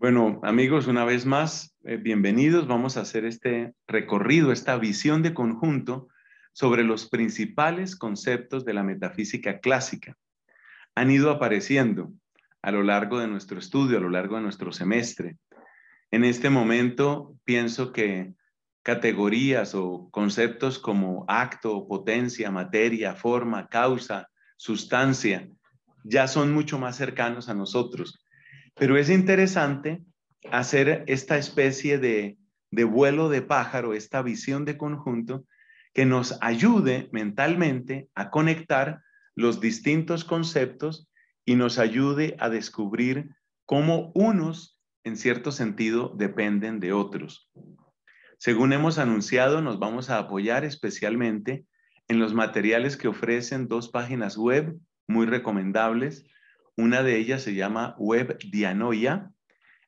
Bueno, amigos, una vez más, eh, bienvenidos. Vamos a hacer este recorrido, esta visión de conjunto sobre los principales conceptos de la metafísica clásica. Han ido apareciendo a lo largo de nuestro estudio, a lo largo de nuestro semestre. En este momento pienso que categorías o conceptos como acto, potencia, materia, forma, causa, sustancia, ya son mucho más cercanos a nosotros. Pero es interesante hacer esta especie de, vuelo de pájaro, esta visión de conjunto que nos ayude mentalmente a conectar los distintos conceptos y nos ayude a descubrir cómo unos, en cierto sentido, dependen de otros. Según hemos anunciado, nos vamos a apoyar especialmente en los materiales que ofrecen dos páginas web muy recomendables una de ellas se llama Web Dianoia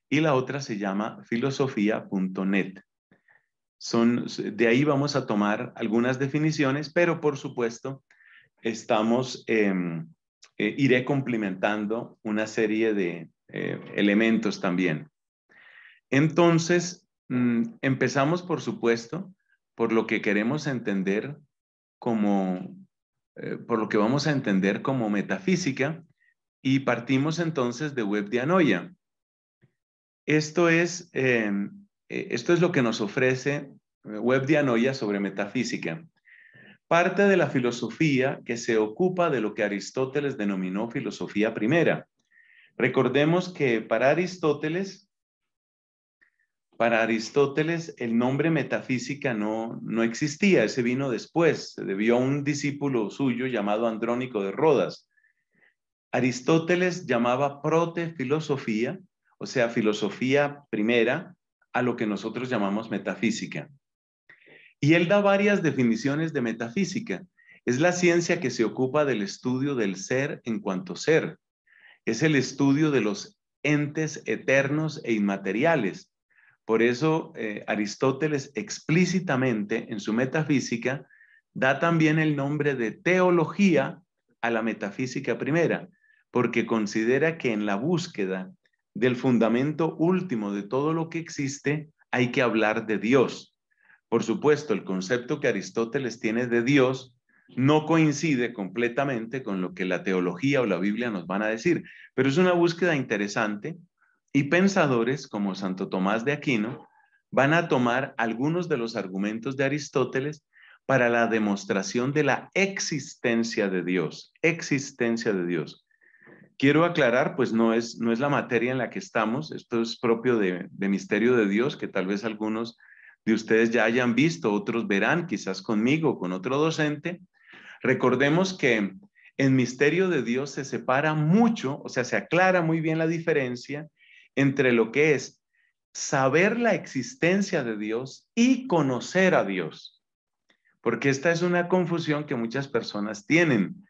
y la otra se llama filosofía.net. de ahí vamos a tomar algunas definiciones, pero por supuesto estamos, em, eh, iré complementando una serie de eh, elementos también. Entonces, mm, empezamos por supuesto por lo que queremos entender como, eh, por lo que vamos a entender como metafísica y partimos entonces de Web Dianoia. Esto es, eh, eh, esto es lo que nos ofrece eh, Web Dianoia sobre metafísica. Parte de la filosofía que se ocupa de lo que Aristóteles denominó filosofía primera. Recordemos que para Aristóteles, para Aristóteles el nombre metafísica no, no existía, ese vino después, se debió a un discípulo suyo llamado Andrónico de Rodas Aristóteles llamaba filosofía, o sea, filosofía primera, a lo que nosotros llamamos metafísica. Y él da varias definiciones de metafísica. Es la ciencia que se ocupa del estudio del ser en cuanto ser. Es el estudio de los entes eternos e inmateriales. Por eso eh, Aristóteles explícitamente en su metafísica da también el nombre de teología a la metafísica primera, porque considera que en la búsqueda del fundamento último de todo lo que existe hay que hablar de Dios. Por supuesto, el concepto que Aristóteles tiene de Dios no coincide completamente con lo que la teología o la Biblia nos van a decir, pero es una búsqueda interesante y pensadores como Santo Tomás de Aquino van a tomar algunos de los argumentos de Aristóteles para la demostración de la existencia de Dios, existencia de Dios. Quiero aclarar, pues no es, no es la materia en la que estamos, esto es propio de, Misterio de Dios, que tal vez algunos de ustedes ya hayan visto, otros verán, quizás conmigo, con otro docente. Recordemos que en Misterio de Dios se separa mucho, o sea, se aclara muy bien la diferencia entre lo que es saber la existencia de Dios y conocer a Dios. Porque esta es una confusión que muchas personas tienen.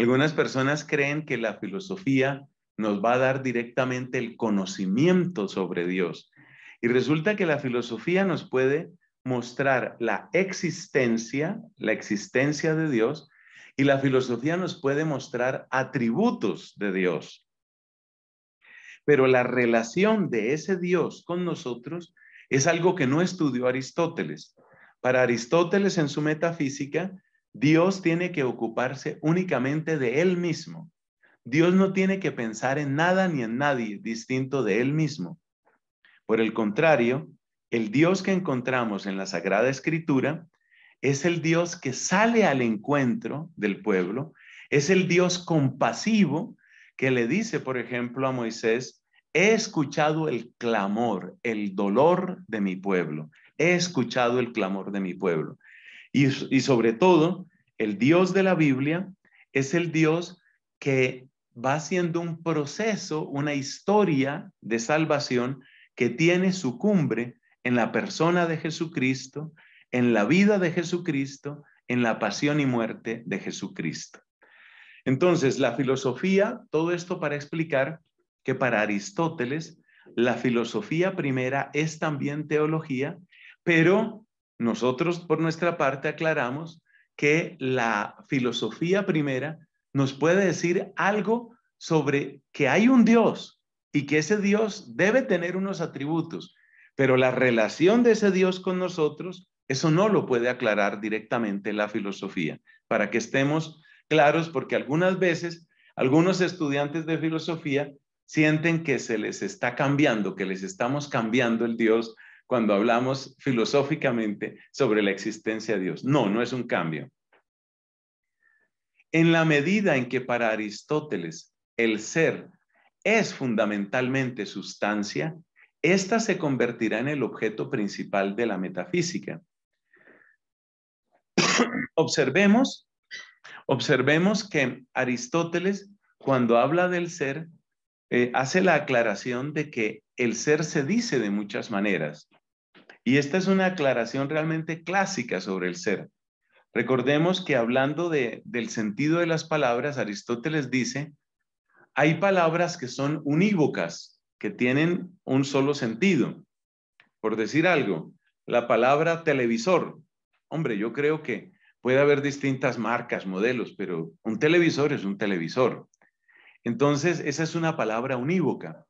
Algunas personas creen que la filosofía nos va a dar directamente el conocimiento sobre Dios. Y resulta que la filosofía nos puede mostrar la existencia, la existencia de Dios, y la filosofía nos puede mostrar atributos de Dios. Pero la relación de ese Dios con nosotros es algo que no estudió Aristóteles. Para Aristóteles en su metafísica, Dios tiene que ocuparse únicamente de Él mismo. Dios no tiene que pensar en nada ni en nadie distinto de Él mismo. Por el contrario, el Dios que encontramos en la Sagrada Escritura es el Dios que sale al encuentro del pueblo, es el Dios compasivo que le dice, por ejemplo, a Moisés, he escuchado el clamor, el dolor de mi pueblo, he escuchado el clamor de mi pueblo. Y, sobre todo, el Dios de la Biblia es el Dios que va haciendo un proceso, una historia de salvación que tiene su cumbre en la persona de Jesucristo, en la vida de Jesucristo, en la pasión y muerte de Jesucristo. Entonces, la filosofía, todo esto para explicar que para Aristóteles, la filosofía primera es también teología, pero nosotros, por nuestra parte, aclaramos que la filosofía primera nos puede decir algo sobre que hay un Dios y que ese Dios debe tener unos atributos, pero la relación de ese Dios con nosotros, eso no lo puede aclarar directamente la filosofía, para que estemos claros, porque algunas veces algunos estudiantes de filosofía sienten que se les está cambiando, que les estamos cambiando el Dios cuando hablamos filosóficamente sobre la existencia de Dios. No, no es un cambio. En la medida en que para Aristóteles el ser es fundamentalmente sustancia, ésta se convertirá en el objeto principal de la metafísica. observemos, observemos que Aristóteles, cuando habla del ser, eh, hace la aclaración de que el ser se dice de muchas maneras. Y esta es una aclaración realmente clásica sobre el ser. Recordemos que hablando del sentido de las palabras, Aristóteles dice, hay palabras que son unívocas, que tienen un solo sentido. Por decir algo, la palabra televisor. Hombre, yo creo que puede haber distintas marcas, modelos, pero un televisor es un televisor. Entonces, esa es una palabra unívoca.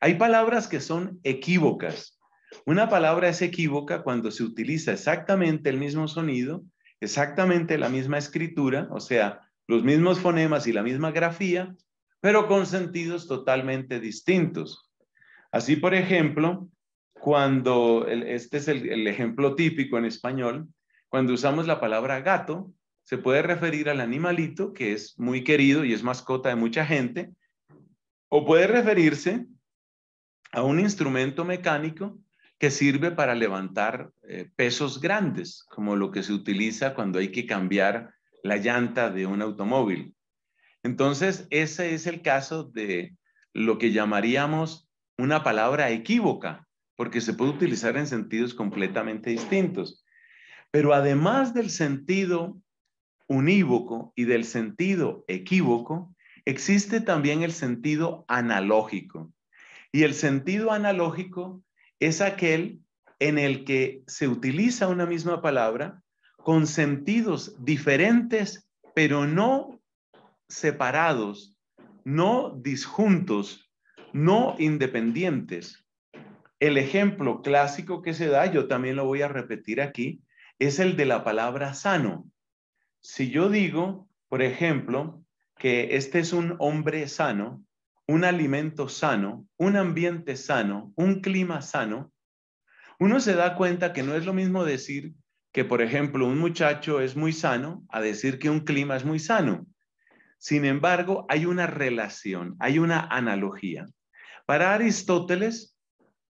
Hay palabras que son equívocas. Una palabra es equívoca cuando se utiliza exactamente el mismo sonido, exactamente la misma escritura, o sea, los mismos fonemas y la misma grafía, pero con sentidos totalmente distintos. Así, por ejemplo, cuando, este es el, ejemplo típico en español, cuando usamos la palabra gato, se puede referir al animalito que es muy querido y es mascota de mucha gente, o puede referirse a un instrumento mecánico que sirve para levantar eh, pesos grandes, como lo que se utiliza cuando hay que cambiar la llanta de un automóvil. Entonces, ese es el caso de lo que llamaríamos una palabra equívoca, porque se puede utilizar en sentidos completamente distintos. Pero además del sentido unívoco y del sentido equívoco, existe también el sentido analógico. Y el sentido analógico es aquel en el que se utiliza una misma palabra con sentidos diferentes, pero no separados, no disjuntos, no independientes. El ejemplo clásico que se da, yo también lo voy a repetir aquí, es el de la palabra sano. Si yo digo, por ejemplo, que este es un hombre sano, un alimento sano, un ambiente sano, un clima sano, uno se da cuenta que no es lo mismo decir que, por ejemplo, un muchacho es muy sano a decir que un clima es muy sano. Sin embargo, hay una relación, hay una analogía. Para Aristóteles,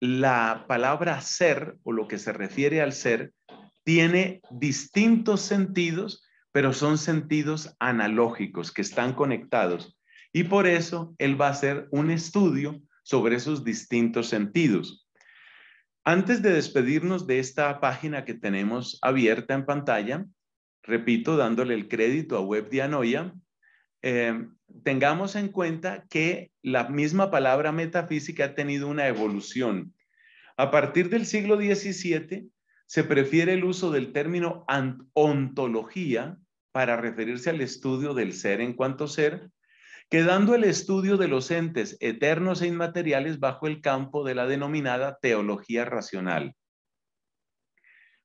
la palabra ser o lo que se refiere al ser tiene distintos sentidos, pero son sentidos analógicos que están conectados. Y por eso él va a hacer un estudio sobre esos distintos sentidos. Antes de despedirnos de esta página que tenemos abierta en pantalla, repito, dándole el crédito a Web Dianoia, eh, tengamos en cuenta que la misma palabra metafísica ha tenido una evolución. A partir del siglo XVII se prefiere el uso del término ontología para referirse al estudio del ser en cuanto ser, quedando el estudio de los entes eternos e inmateriales bajo el campo de la denominada teología racional.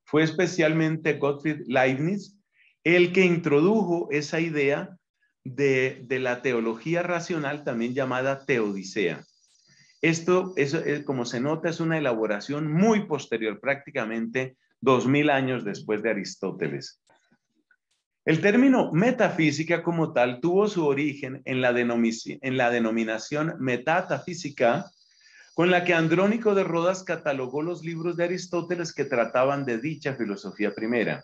Fue especialmente Gottfried Leibniz el que introdujo esa idea de, la teología racional, también llamada teodicea. Esto, eh, como se nota, es una elaboración muy posterior, prácticamente dos mil años después de Aristóteles. El término metafísica como tal tuvo su origen en la, denominación metatafísica con la que Andrónico de Rodas catalogó los libros de Aristóteles que trataban de dicha filosofía primera.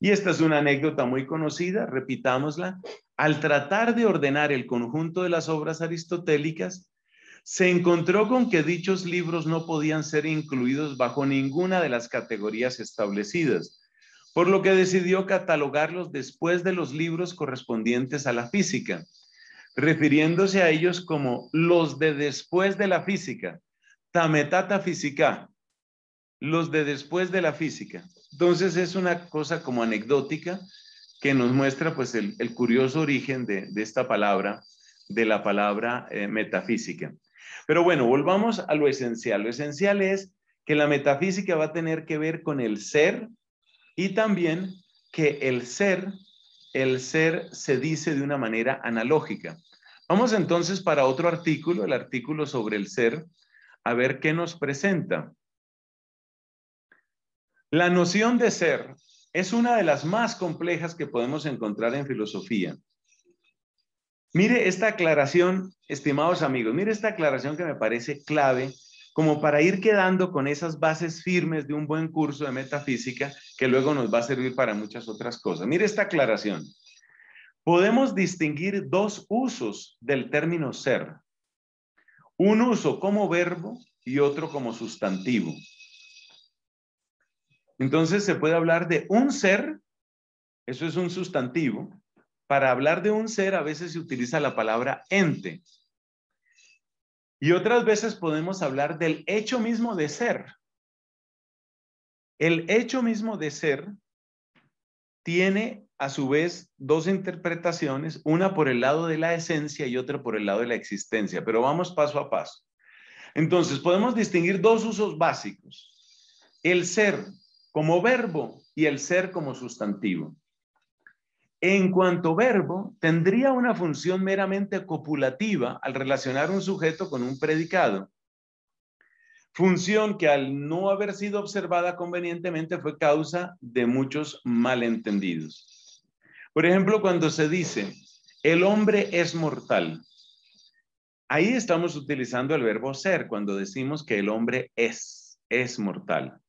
Y esta es una anécdota muy conocida, repitámosla. Al tratar de ordenar el conjunto de las obras aristotélicas, se encontró con que dichos libros no podían ser incluidos bajo ninguna de las categorías establecidas, por lo que decidió catalogarlos después de los libros correspondientes a la física, refiriéndose a ellos como los de después de la física, tametata física, los de después de la física. Entonces es una cosa como anecdótica que nos muestra pues el, curioso origen de, esta palabra, de la palabra eh, metafísica. Pero bueno, volvamos a lo esencial. Lo esencial es que la metafísica va a tener que ver con el ser, y también que el ser, el ser se dice de una manera analógica. Vamos entonces para otro artículo, el artículo sobre el ser, a ver qué nos presenta. La noción de ser es una de las más complejas que podemos encontrar en filosofía. Mire esta aclaración, estimados amigos, mire esta aclaración que me parece clave como para ir quedando con esas bases firmes de un buen curso de metafísica que luego nos va a servir para muchas otras cosas. Mire esta aclaración. Podemos distinguir dos usos del término ser. Un uso como verbo y otro como sustantivo. Entonces se puede hablar de un ser, eso es un sustantivo. Para hablar de un ser a veces se utiliza la palabra ente, y otras veces podemos hablar del hecho mismo de ser. El hecho mismo de ser tiene a su vez dos interpretaciones, una por el lado de la esencia y otra por el lado de la existencia, pero vamos paso a paso. Entonces, podemos distinguir dos usos básicos, el ser como verbo y el ser como sustantivo. En cuanto verbo, tendría una función meramente copulativa al relacionar un sujeto con un predicado. Función que al no haber sido observada convenientemente fue causa de muchos malentendidos. Por ejemplo, cuando se dice, el hombre es mortal. Ahí estamos utilizando el verbo ser cuando decimos que el hombre es, es mortal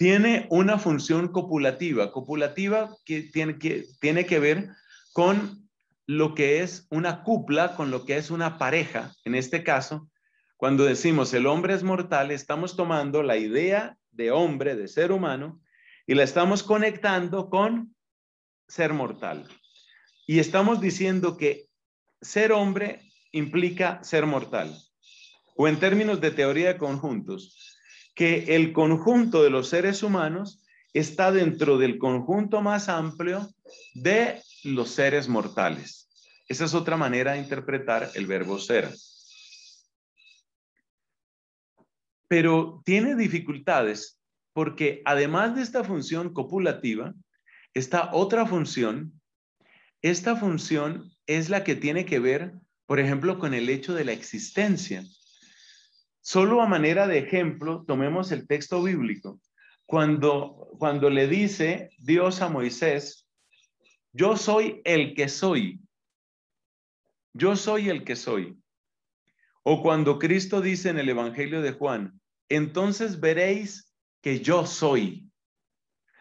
tiene una función copulativa. Copulativa que tiene, que tiene que ver con lo que es una cupla, con lo que es una pareja. En este caso, cuando decimos el hombre es mortal, estamos tomando la idea de hombre, de ser humano, y la estamos conectando con ser mortal. Y estamos diciendo que ser hombre implica ser mortal. O en términos de teoría de conjuntos, que el conjunto de los seres humanos está dentro del conjunto más amplio de los seres mortales. Esa es otra manera de interpretar el verbo ser. Pero tiene dificultades porque además de esta función copulativa, está otra función. Esta función es la que tiene que ver, por ejemplo, con el hecho de la existencia. Solo a manera de ejemplo, tomemos el texto bíblico. Cuando, cuando le dice Dios a Moisés, yo soy el que soy. Yo soy el que soy. O cuando Cristo dice en el Evangelio de Juan, entonces veréis que yo soy.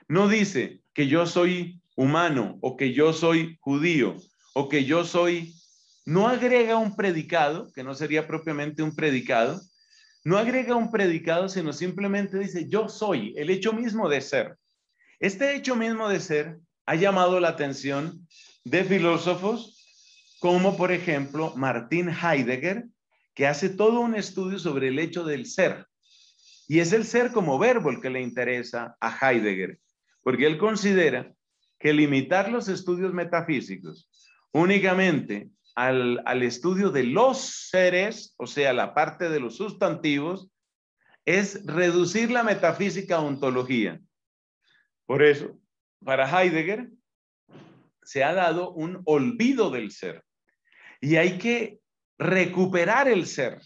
No dice que yo soy humano o que yo soy judío o que yo soy... No agrega un predicado, que no sería propiamente un predicado, no agrega un predicado, sino simplemente dice, yo soy, el hecho mismo de ser. Este hecho mismo de ser ha llamado la atención de filósofos como, por ejemplo, Martin Heidegger, que hace todo un estudio sobre el hecho del ser. Y es el ser como verbo el que le interesa a Heidegger, porque él considera que limitar los estudios metafísicos únicamente al, estudio de los seres, o sea, la parte de los sustantivos, es reducir la metafísica a ontología. Por eso, para Heidegger se ha dado un olvido del ser y hay que recuperar el ser.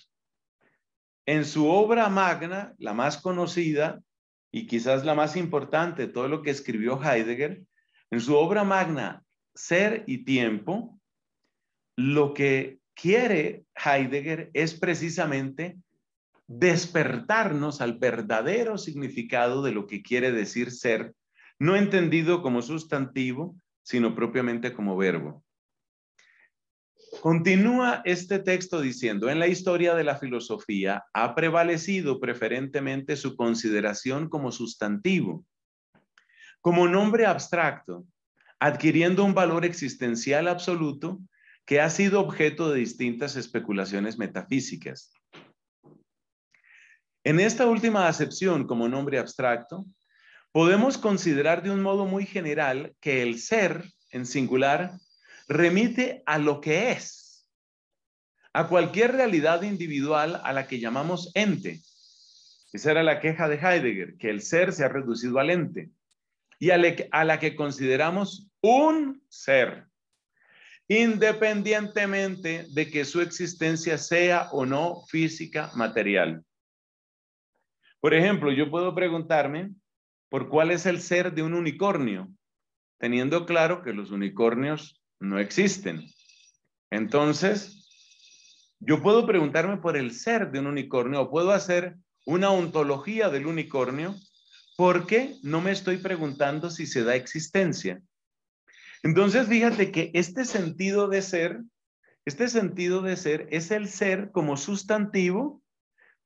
En su obra magna, la más conocida y quizás la más importante, todo lo que escribió Heidegger, en su obra magna, Ser y Tiempo, lo que quiere Heidegger es precisamente despertarnos al verdadero significado de lo que quiere decir ser, no entendido como sustantivo, sino propiamente como verbo. Continúa este texto diciendo, en la historia de la filosofía ha prevalecido preferentemente su consideración como sustantivo, como nombre abstracto, adquiriendo un valor existencial absoluto que ha sido objeto de distintas especulaciones metafísicas. En esta última acepción como nombre abstracto, podemos considerar de un modo muy general que el ser en singular remite a lo que es, a cualquier realidad individual a la que llamamos ente. Esa era la queja de Heidegger, que el ser se ha reducido al ente y a, la que consideramos un ser independientemente de que su existencia sea o no física material. Por ejemplo, yo puedo preguntarme por cuál es el ser de un unicornio, teniendo claro que los unicornios no existen. Entonces, yo puedo preguntarme por el ser de un unicornio o puedo hacer una ontología del unicornio porque no me estoy preguntando si se da existencia. Entonces, fíjate que este sentido de ser, este sentido de ser es el ser como sustantivo,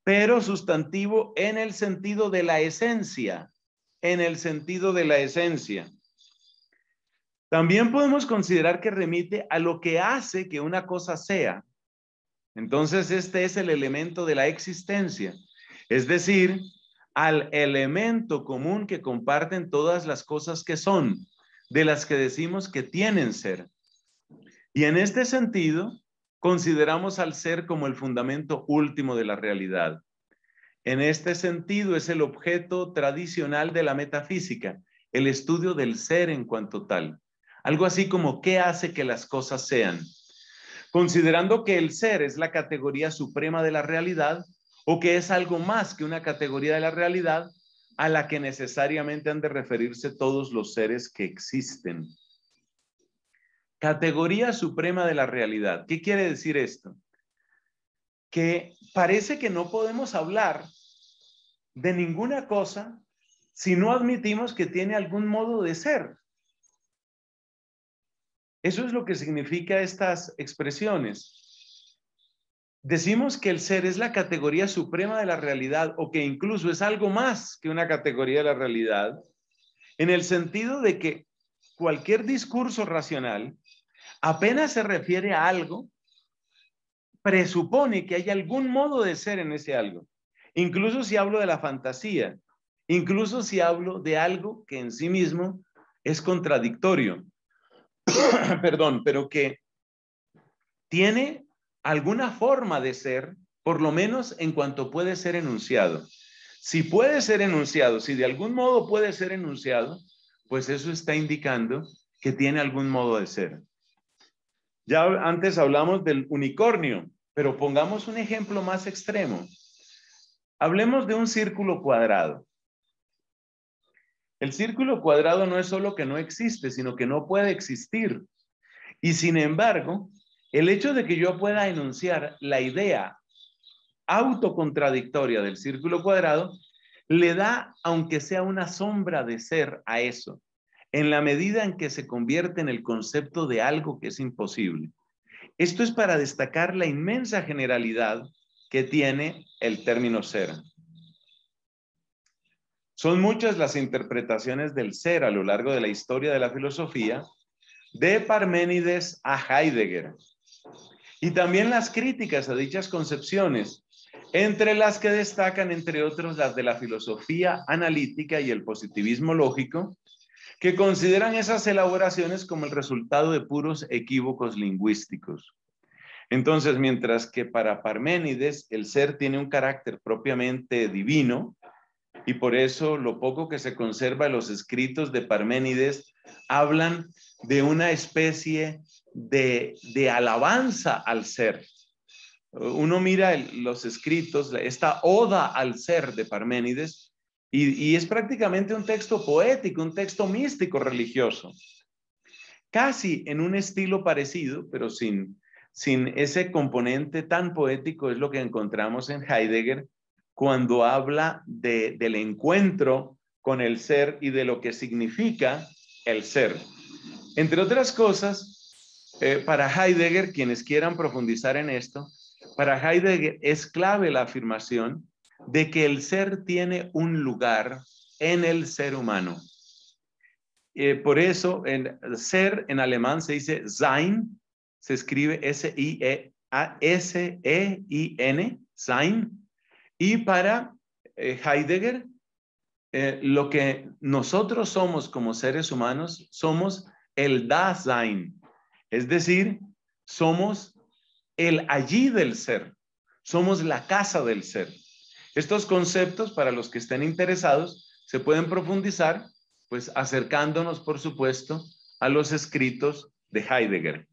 pero sustantivo en el sentido de la esencia, en el sentido de la esencia. También podemos considerar que remite a lo que hace que una cosa sea. Entonces, este es el elemento de la existencia, es decir, al elemento común que comparten todas las cosas que son de las que decimos que tienen ser. Y en este sentido, consideramos al ser como el fundamento último de la realidad. En este sentido, es el objeto tradicional de la metafísica, el estudio del ser en cuanto tal. Algo así como qué hace que las cosas sean. Considerando que el ser es la categoría suprema de la realidad o que es algo más que una categoría de la realidad, a la que necesariamente han de referirse todos los seres que existen. Categoría suprema de la realidad. ¿Qué quiere decir esto? Que parece que no podemos hablar de ninguna cosa si no admitimos que tiene algún modo de ser. Eso es lo que significa estas expresiones. Decimos que el ser es la categoría suprema de la realidad o que incluso es algo más que una categoría de la realidad, en el sentido de que cualquier discurso racional apenas se refiere a algo, presupone que hay algún modo de ser en ese algo. Incluso si hablo de la fantasía, incluso si hablo de algo que en sí mismo es contradictorio, perdón, pero que tiene alguna forma de ser, por lo menos en cuanto puede ser enunciado. Si puede ser enunciado, si de algún modo puede ser enunciado, pues eso está indicando que tiene algún modo de ser. Ya antes hablamos del unicornio, pero pongamos un ejemplo más extremo. Hablemos de un círculo cuadrado. El círculo cuadrado no es solo que no existe, sino que no puede existir. Y sin embargo, el hecho de que yo pueda enunciar la idea autocontradictoria del círculo cuadrado le da, aunque sea una sombra de ser, a eso, en la medida en que se convierte en el concepto de algo que es imposible. Esto es para destacar la inmensa generalidad que tiene el término ser. Son muchas las interpretaciones del ser a lo largo de la historia de la filosofía, de Parménides a Heidegger, y también las críticas a dichas concepciones, entre las que destacan, entre otros, las de la filosofía analítica y el positivismo lógico, que consideran esas elaboraciones como el resultado de puros equívocos lingüísticos. Entonces, mientras que para Parménides el ser tiene un carácter propiamente divino, y por eso lo poco que se conserva en los escritos de Parménides hablan de una especie de, alabanza al ser. Uno mira los escritos, esta oda al ser de Parménides, y, es prácticamente un texto poético, un texto místico religioso, casi en un estilo parecido, pero sin, sin ese componente tan poético, es lo que encontramos en Heidegger cuando habla del encuentro con el ser y de lo que significa el ser. Entre otras cosas, eh, para Heidegger, quienes quieran profundizar en esto, para Heidegger es clave la afirmación de que el ser tiene un lugar en el ser humano. Eh, por eso, en, ser en alemán se dice sein, se escribe S-I-E-I-N, e sein. Y para eh, Heidegger, lo que nosotros somos como seres humanos, somos el Dasein, es decir, somos el allí del ser, somos la casa del ser. Estos conceptos, para los que estén interesados, se pueden profundizar, pues acercándonos, por supuesto, a los escritos de Heidegger.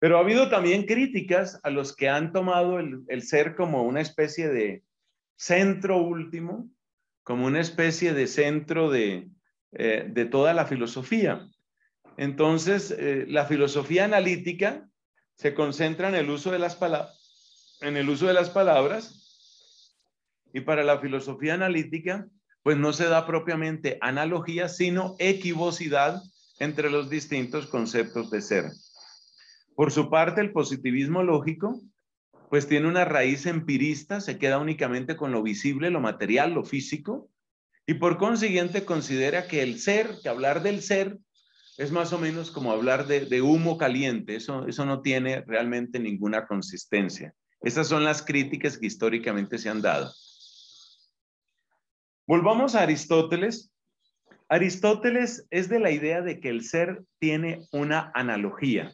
Pero ha habido también críticas a los que han tomado el, ser como una especie de centro último, como una especie de centro de eh, toda la filosofía. Entonces, eh, la filosofía analítica se concentra en el, uso de las en el uso de las palabras y para la filosofía analítica, pues no se da propiamente analogía, sino equivocidad entre los distintos conceptos de ser. Por su parte, el positivismo lógico, pues tiene una raíz empirista, se queda únicamente con lo visible, lo material, lo físico, y por consiguiente considera que el ser, que hablar del ser, es más o menos como hablar de, humo caliente, eso, eso no tiene realmente ninguna consistencia. Esas son las críticas que históricamente se han dado. Volvamos a Aristóteles. Aristóteles es de la idea de que el ser tiene una analogía,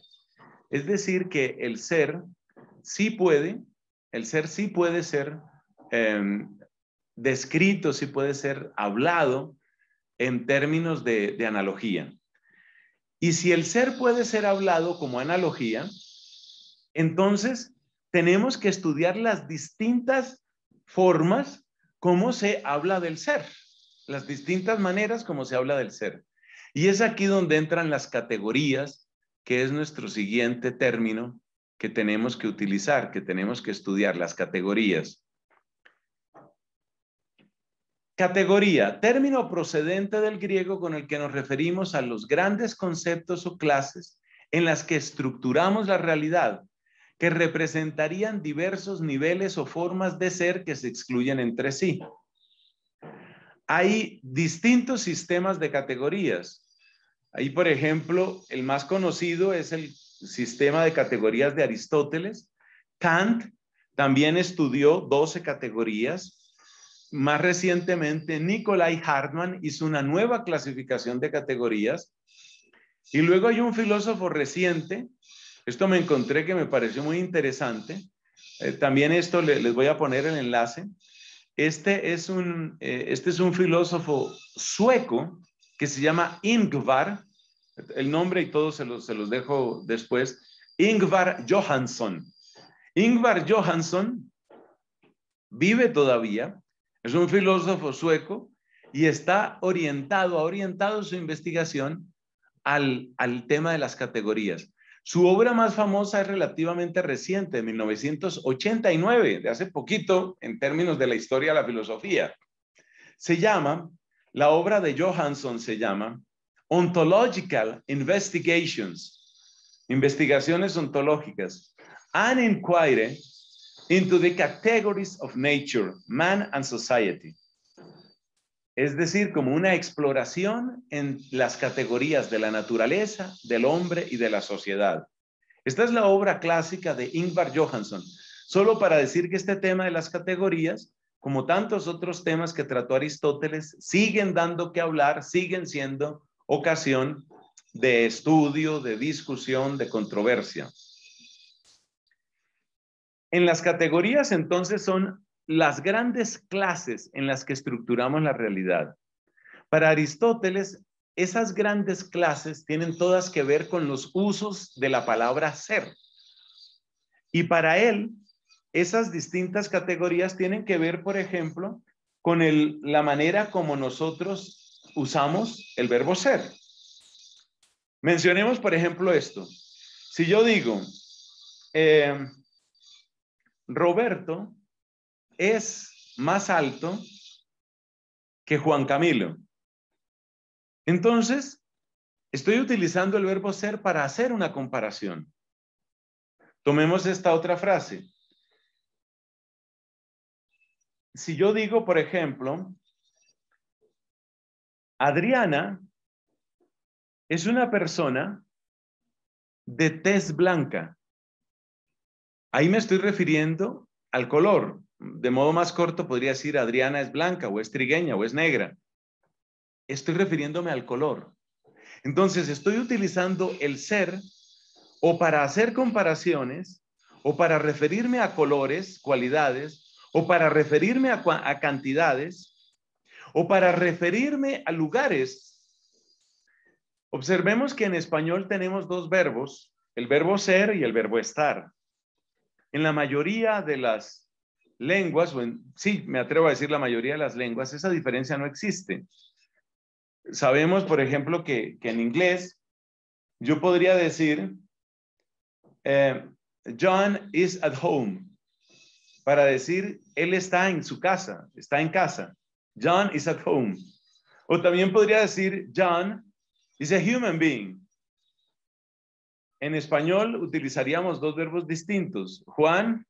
es decir, que el ser sí puede, el ser sí puede ser em, descrito, sí puede ser hablado en términos de analogía. Y si el ser puede ser hablado como analogía, entonces tenemos que estudiar las distintas formas como se habla del ser, las distintas maneras como se habla del ser. Y es aquí donde entran las categorías, que es nuestro siguiente término que tenemos que utilizar, que tenemos que estudiar, las categorías. Categoría, término procedente del griego con el que nos referimos a los grandes conceptos o clases en las que estructuramos la realidad, que representarían diversos niveles o formas de ser que se excluyen entre sí. Hay distintos sistemas de categorías. Ahí, por ejemplo, el más conocido es el sistema de categorías de Aristóteles. Kant también estudió 12 categorías más recientemente, Nikolai Hartmann hizo una nueva clasificación de categorías. Y luego hay un filósofo reciente, esto me encontré que me pareció muy interesante. Eh, también esto les voy a poner el enlace. Este es, un, eh, este es un filósofo sueco que se llama Ingvar, el nombre y todo se se los dejo después, Ingvar Johansson. Ingvar Johansson vive todavía, es un filósofo sueco y está orientado, ha orientado su investigación al, tema de las categorías. Su obra más famosa es relativamente reciente, de 1989, de hace poquito en términos de la historia de la filosofía. Se llama, la obra de Johansson se llama Ontological Investigations, Investigaciones Ontológicas, An Inquiry into the categories of nature, man and society. Es decir, como una exploración en las categorías de la naturaleza, del hombre y de la sociedad. Esta es la obra clásica de Ingvar Johansson, solo para decir que este tema de las categorías, como tantos otros temas que trató Aristóteles, siguen dando que hablar, siguen siendo ocasión de estudio, de discusión, de controversia. En las categorías entonces son las grandes clases en las que estructuramos la realidad. Para Aristóteles, esas grandes clases tienen todas que ver con los usos de la palabra ser. Y para él, esas distintas categorías tienen que ver, por ejemplo, con la manera como nosotros usamos el verbo ser. Mencionemos, por ejemplo, esto. Si yo digo, eh, Roberto es más alto que Juan Camilo. Entonces, estoy utilizando el verbo ser para hacer una comparación. Tomemos esta otra frase. Si yo digo, por ejemplo, Adriana es una persona de tez blanca. Ahí me estoy refiriendo al color. De modo más corto podría decir Adriana es blanca o es trigueña o es negra. Estoy refiriéndome al color. Entonces estoy utilizando el ser o para hacer comparaciones o para referirme a colores, cualidades, o para referirme a, a cantidades, o para referirme a lugares. Observemos que en español tenemos dos verbos, el verbo ser y el verbo estar. En la mayoría de las lenguas, o sí, me atrevo a decir la mayoría de las lenguas, esa diferencia no existe. Sabemos, por ejemplo, que, en inglés yo podría decir, eh, John is at home, para decir, él está en su casa, está en casa. John is at home. O también podría decir, John is a human being, en español utilizaríamos dos verbos distintos. Juan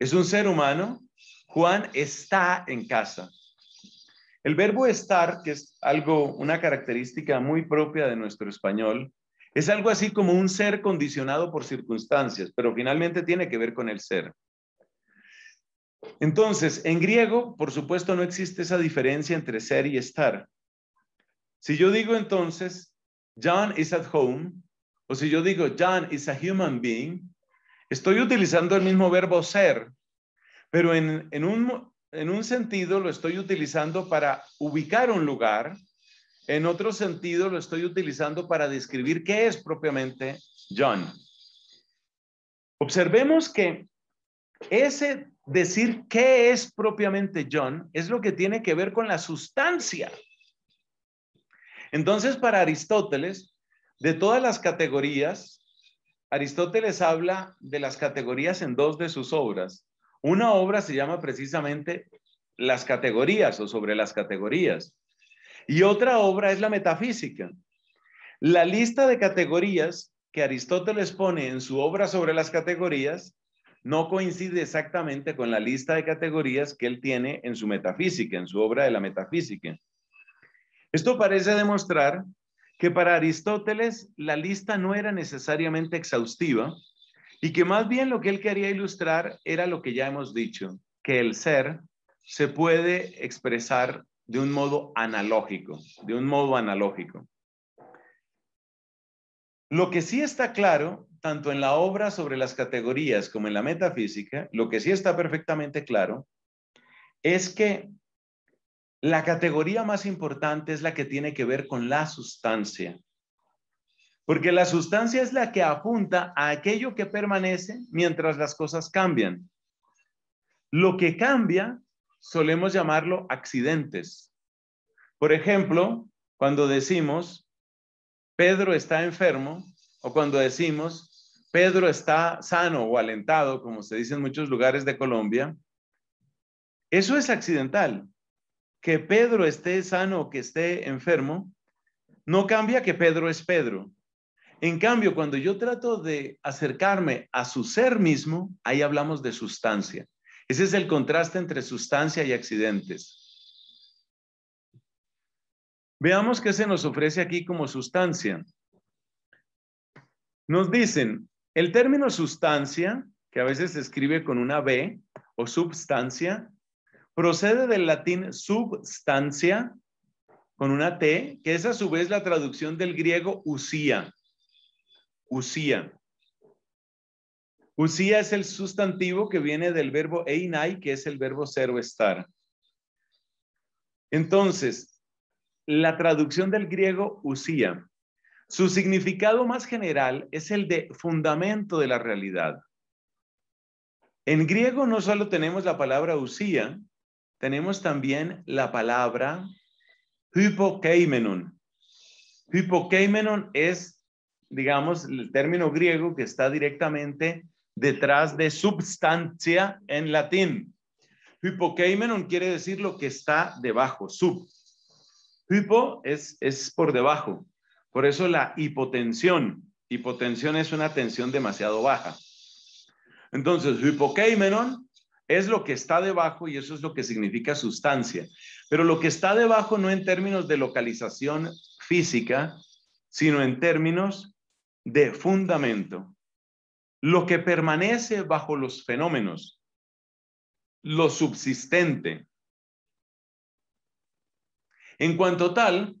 es un ser humano, Juan está en casa. El verbo estar, que es algo, una característica muy propia de nuestro español, es algo así como un ser condicionado por circunstancias, pero finalmente tiene que ver con el ser. Entonces, en griego, por supuesto, no existe esa diferencia entre ser y estar. Si yo digo entonces, John is at home, o si yo digo, John is a human being, estoy utilizando el mismo verbo ser, pero en, un, un sentido lo estoy utilizando para ubicar un lugar, en otro sentido lo estoy utilizando para describir qué es propiamente John. Observemos que ese decir qué es propiamente John es lo que tiene que ver con la sustancia. Entonces, para Aristóteles, de todas las categorías, Aristóteles habla de las categorías en dos de sus obras. Una obra se llama precisamente las categorías o sobre las categorías. Y otra obra es la metafísica. La lista de categorías que Aristóteles pone en su obra sobre las categorías no coincide exactamente con la lista de categorías que él tiene en su metafísica, en su obra de la metafísica. Esto parece demostrar que para Aristóteles la lista no era necesariamente exhaustiva y que más bien lo que él quería ilustrar era lo que ya hemos dicho, que el ser se puede expresar de un modo analógico, de un modo analógico. Lo que sí está claro, tanto en la obra sobre las categorías como en la metafísica, lo que sí está perfectamente claro es que la categoría más importante es la que tiene que ver con la sustancia. Porque la sustancia es la que apunta a aquello que permanece mientras las cosas cambian. Lo que cambia solemos llamarlo accidentes. Por ejemplo, cuando decimos, Pedro está enfermo, o cuando decimos, Pedro está sano o alentado, como se dice en muchos lugares de Colombia, eso es accidental que Pedro esté sano o que esté enfermo, no cambia que Pedro es Pedro. En cambio, cuando yo trato de acercarme a su ser mismo, ahí hablamos de sustancia. Ese es el contraste entre sustancia y accidentes. Veamos qué se nos ofrece aquí como sustancia. Nos dicen, el término sustancia, que a veces se escribe con una B, o substancia, procede del latín substancia, con una T, que es a su vez la traducción del griego usía. Usía. Usía es el sustantivo que viene del verbo einai, que es el verbo ser o estar. Entonces, la traducción del griego usía. Su significado más general es el de fundamento de la realidad. En griego no solo tenemos la palabra usía, tenemos también la palabra hypokeimenon. Hypokeimenon es, digamos, el término griego que está directamente detrás de substancia en latín. Hypokeimenon quiere decir lo que está debajo, sub. Hipo es, es por debajo. Por eso la hipotensión. Hipotensión es una tensión demasiado baja. Entonces, hypokeimenon es lo que está debajo y eso es lo que significa sustancia. Pero lo que está debajo no en términos de localización física, sino en términos de fundamento. Lo que permanece bajo los fenómenos, lo subsistente. En cuanto tal,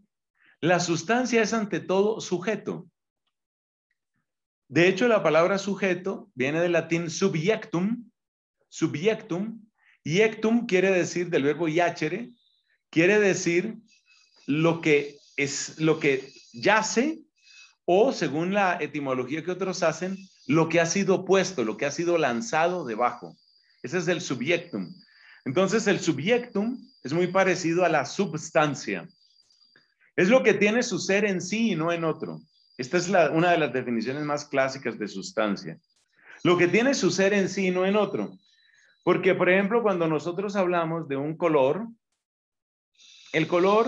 la sustancia es ante todo sujeto. De hecho, la palabra sujeto viene del latín subjectum, subjectum, yectum quiere decir del verbo yachere, quiere decir lo que es lo que yace o según la etimología que otros hacen, lo que ha sido puesto, lo que ha sido lanzado debajo. Ese es el subjectum. Entonces el subjectum es muy parecido a la substancia. Es lo que tiene su ser en sí y no en otro. Esta es una de las definiciones más clásicas de sustancia. Lo que tiene su ser en sí y no en otro. Porque, por ejemplo, cuando nosotros hablamos de un color, el color,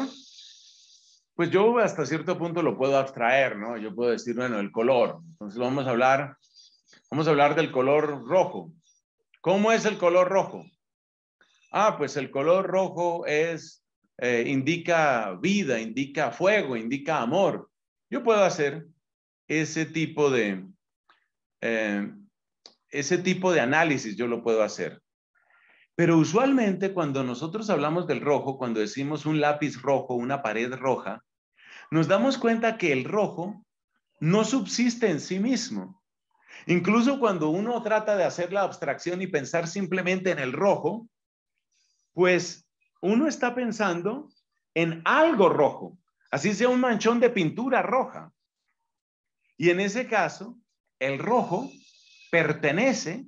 pues yo hasta cierto punto lo puedo abstraer, ¿no? Yo puedo decir, bueno, el color. Entonces vamos a hablar, vamos a hablar del color rojo. ¿Cómo es el color rojo? Ah, pues el color rojo es, eh, indica vida, indica fuego, indica amor. Yo puedo hacer ese tipo de, eh, ese tipo de análisis yo lo puedo hacer. Pero usualmente cuando nosotros hablamos del rojo, cuando decimos un lápiz rojo, una pared roja, nos damos cuenta que el rojo no subsiste en sí mismo. Incluso cuando uno trata de hacer la abstracción y pensar simplemente en el rojo, pues uno está pensando en algo rojo, así sea un manchón de pintura roja. Y en ese caso, el rojo pertenece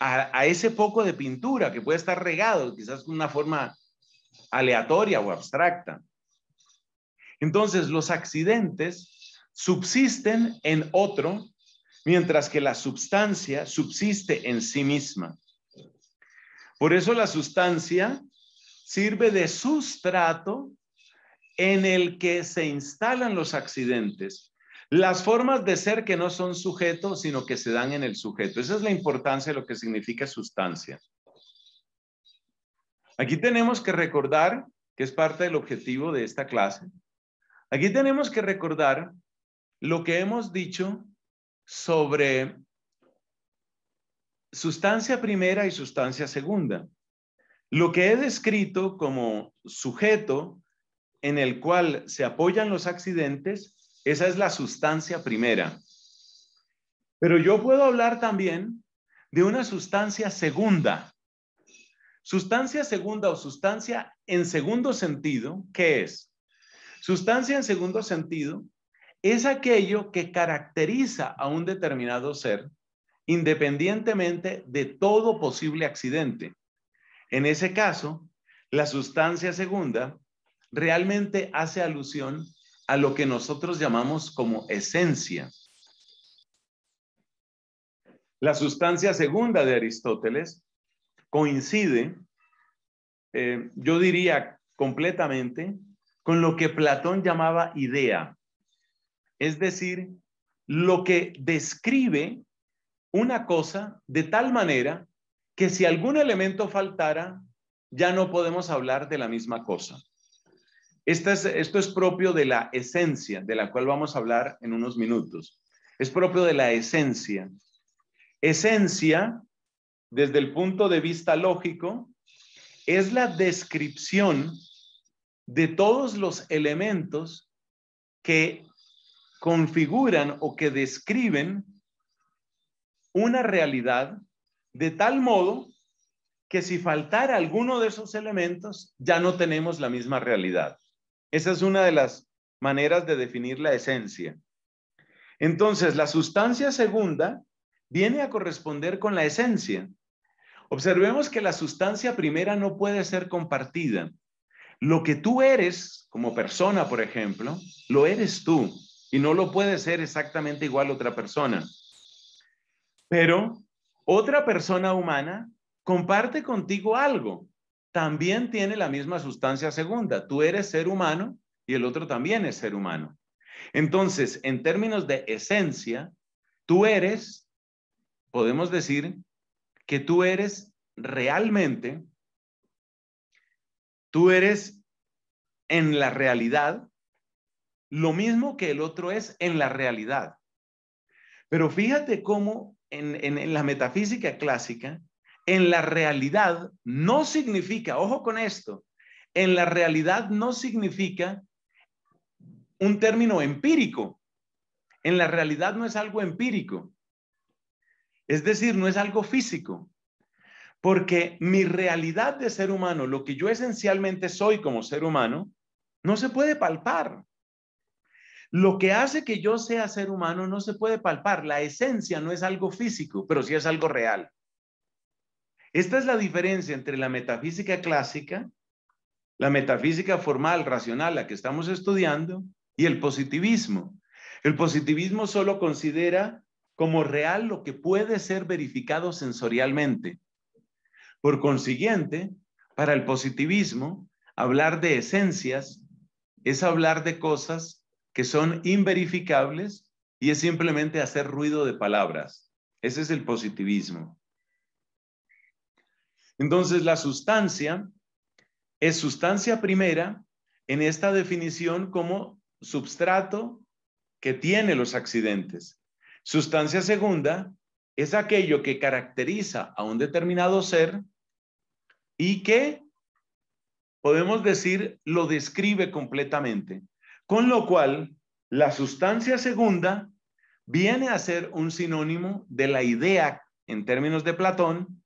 a, ese poco de pintura que puede estar regado, quizás de una forma aleatoria o abstracta. Entonces, los accidentes subsisten en otro, mientras que la sustancia subsiste en sí misma. Por eso la sustancia sirve de sustrato en el que se instalan los accidentes las formas de ser que no son sujeto, sino que se dan en el sujeto. Esa es la importancia de lo que significa sustancia. Aquí tenemos que recordar, que es parte del objetivo de esta clase, aquí tenemos que recordar lo que hemos dicho sobre sustancia primera y sustancia segunda. Lo que he descrito como sujeto en el cual se apoyan los accidentes esa es la sustancia primera. Pero yo puedo hablar también de una sustancia segunda. Sustancia segunda o sustancia en segundo sentido, ¿qué es? Sustancia en segundo sentido es aquello que caracteriza a un determinado ser independientemente de todo posible accidente. En ese caso, la sustancia segunda realmente hace alusión a lo que nosotros llamamos como esencia. La sustancia segunda de Aristóteles coincide, eh, yo diría completamente, con lo que Platón llamaba idea, es decir, lo que describe una cosa de tal manera que si algún elemento faltara, ya no podemos hablar de la misma cosa esto es propio de la esencia, de la cual vamos a hablar en unos minutos. Es propio de la esencia. Esencia, desde el punto de vista lógico, es la descripción de todos los elementos que configuran o que describen una realidad de tal modo que si faltara alguno de esos elementos, ya no tenemos la misma realidad. Esa es una de las maneras de definir la esencia. Entonces, la sustancia segunda viene a corresponder con la esencia. Observemos que la sustancia primera no puede ser compartida. Lo que tú eres como persona, por ejemplo, lo eres tú y no lo puede ser exactamente igual otra persona. Pero otra persona humana comparte contigo algo también tiene la misma sustancia segunda. Tú eres ser humano y el otro también es ser humano. Entonces, en términos de esencia, tú eres, podemos decir que tú eres realmente, tú eres en la realidad lo mismo que el otro es en la realidad. Pero fíjate cómo en, la metafísica clásica, en la realidad no significa, ojo con esto, en la realidad no significa un término empírico. En la realidad no es algo empírico. Es decir, no es algo físico. Porque mi realidad de ser humano, lo que yo esencialmente soy como ser humano, no se puede palpar. Lo que hace que yo sea ser humano no se puede palpar. La esencia no es algo físico, pero sí es algo real. Esta es la diferencia entre la metafísica clásica, la metafísica formal, racional, la que estamos estudiando, y el positivismo. El positivismo solo considera como real lo que puede ser verificado sensorialmente. Por consiguiente, para el positivismo, hablar de esencias es hablar de cosas que son inverificables y es simplemente hacer ruido de palabras. Ese es el positivismo. Entonces, la sustancia es sustancia primera en esta definición como substrato que tiene los accidentes. Sustancia segunda es aquello que caracteriza a un determinado ser y que, podemos decir, lo describe completamente. Con lo cual, la sustancia segunda viene a ser un sinónimo de la idea, en términos de Platón,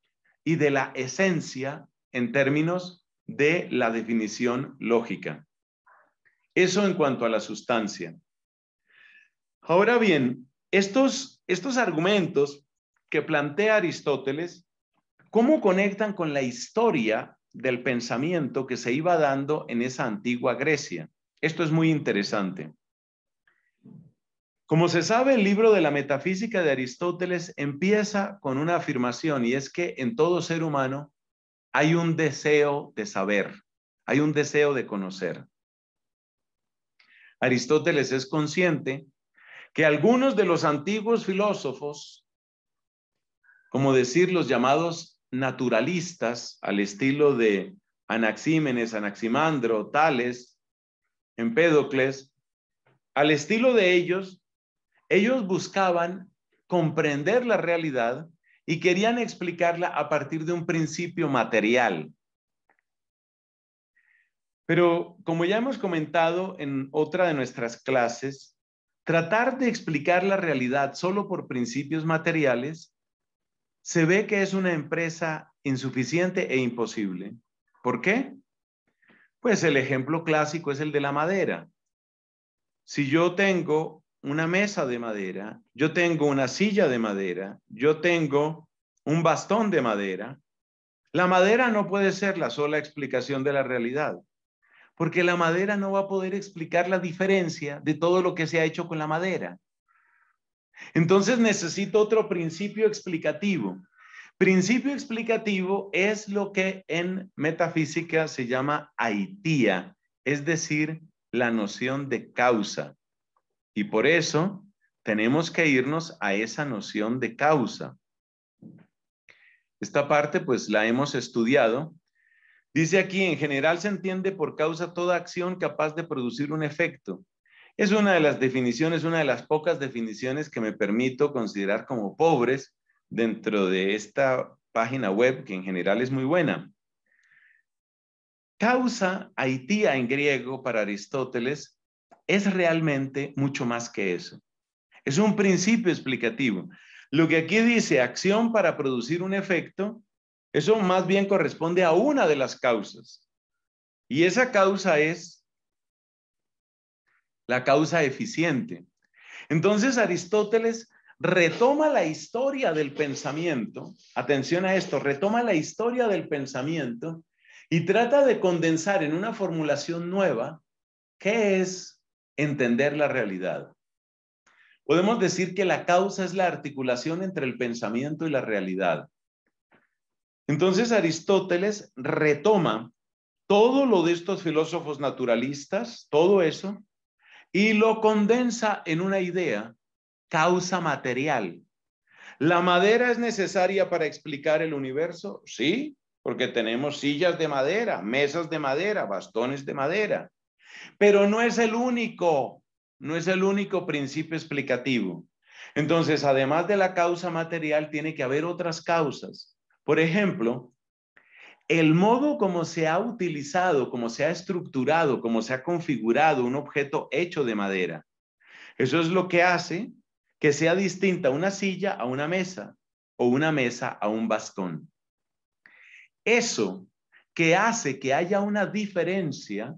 y de la esencia en términos de la definición lógica. Eso en cuanto a la sustancia. Ahora bien, estos, estos argumentos que plantea Aristóteles, ¿cómo conectan con la historia del pensamiento que se iba dando en esa antigua Grecia? Esto es muy interesante. Como se sabe, el libro de la metafísica de Aristóteles empieza con una afirmación y es que en todo ser humano hay un deseo de saber, hay un deseo de conocer. Aristóteles es consciente que algunos de los antiguos filósofos, como decir los llamados naturalistas, al estilo de Anaxímenes, Anaximandro, Tales, Empédocles, al estilo de ellos, ellos buscaban comprender la realidad y querían explicarla a partir de un principio material. Pero como ya hemos comentado en otra de nuestras clases, tratar de explicar la realidad solo por principios materiales se ve que es una empresa insuficiente e imposible. ¿Por qué? Pues el ejemplo clásico es el de la madera. Si yo tengo una mesa de madera, yo tengo una silla de madera, yo tengo un bastón de madera. La madera no puede ser la sola explicación de la realidad, porque la madera no va a poder explicar la diferencia de todo lo que se ha hecho con la madera. Entonces necesito otro principio explicativo. Principio explicativo es lo que en metafísica se llama haitía, es decir, la noción de causa. Y por eso tenemos que irnos a esa noción de causa. Esta parte pues la hemos estudiado. Dice aquí, en general se entiende por causa toda acción capaz de producir un efecto. Es una de las definiciones, una de las pocas definiciones que me permito considerar como pobres dentro de esta página web que en general es muy buena. Causa, haitía en griego para Aristóteles, es realmente mucho más que eso. Es un principio explicativo. Lo que aquí dice acción para producir un efecto, eso más bien corresponde a una de las causas. Y esa causa es la causa eficiente. Entonces Aristóteles retoma la historia del pensamiento, atención a esto, retoma la historia del pensamiento y trata de condensar en una formulación nueva qué es entender la realidad. Podemos decir que la causa es la articulación entre el pensamiento y la realidad. Entonces Aristóteles retoma todo lo de estos filósofos naturalistas, todo eso, y lo condensa en una idea, causa material. ¿La madera es necesaria para explicar el universo? Sí, porque tenemos sillas de madera, mesas de madera, bastones de madera. Pero no es el único, no es el único principio explicativo. Entonces, además de la causa material, tiene que haber otras causas. Por ejemplo, el modo como se ha utilizado, como se ha estructurado, como se ha configurado un objeto hecho de madera. Eso es lo que hace que sea distinta una silla a una mesa o una mesa a un bastón. Eso que hace que haya una diferencia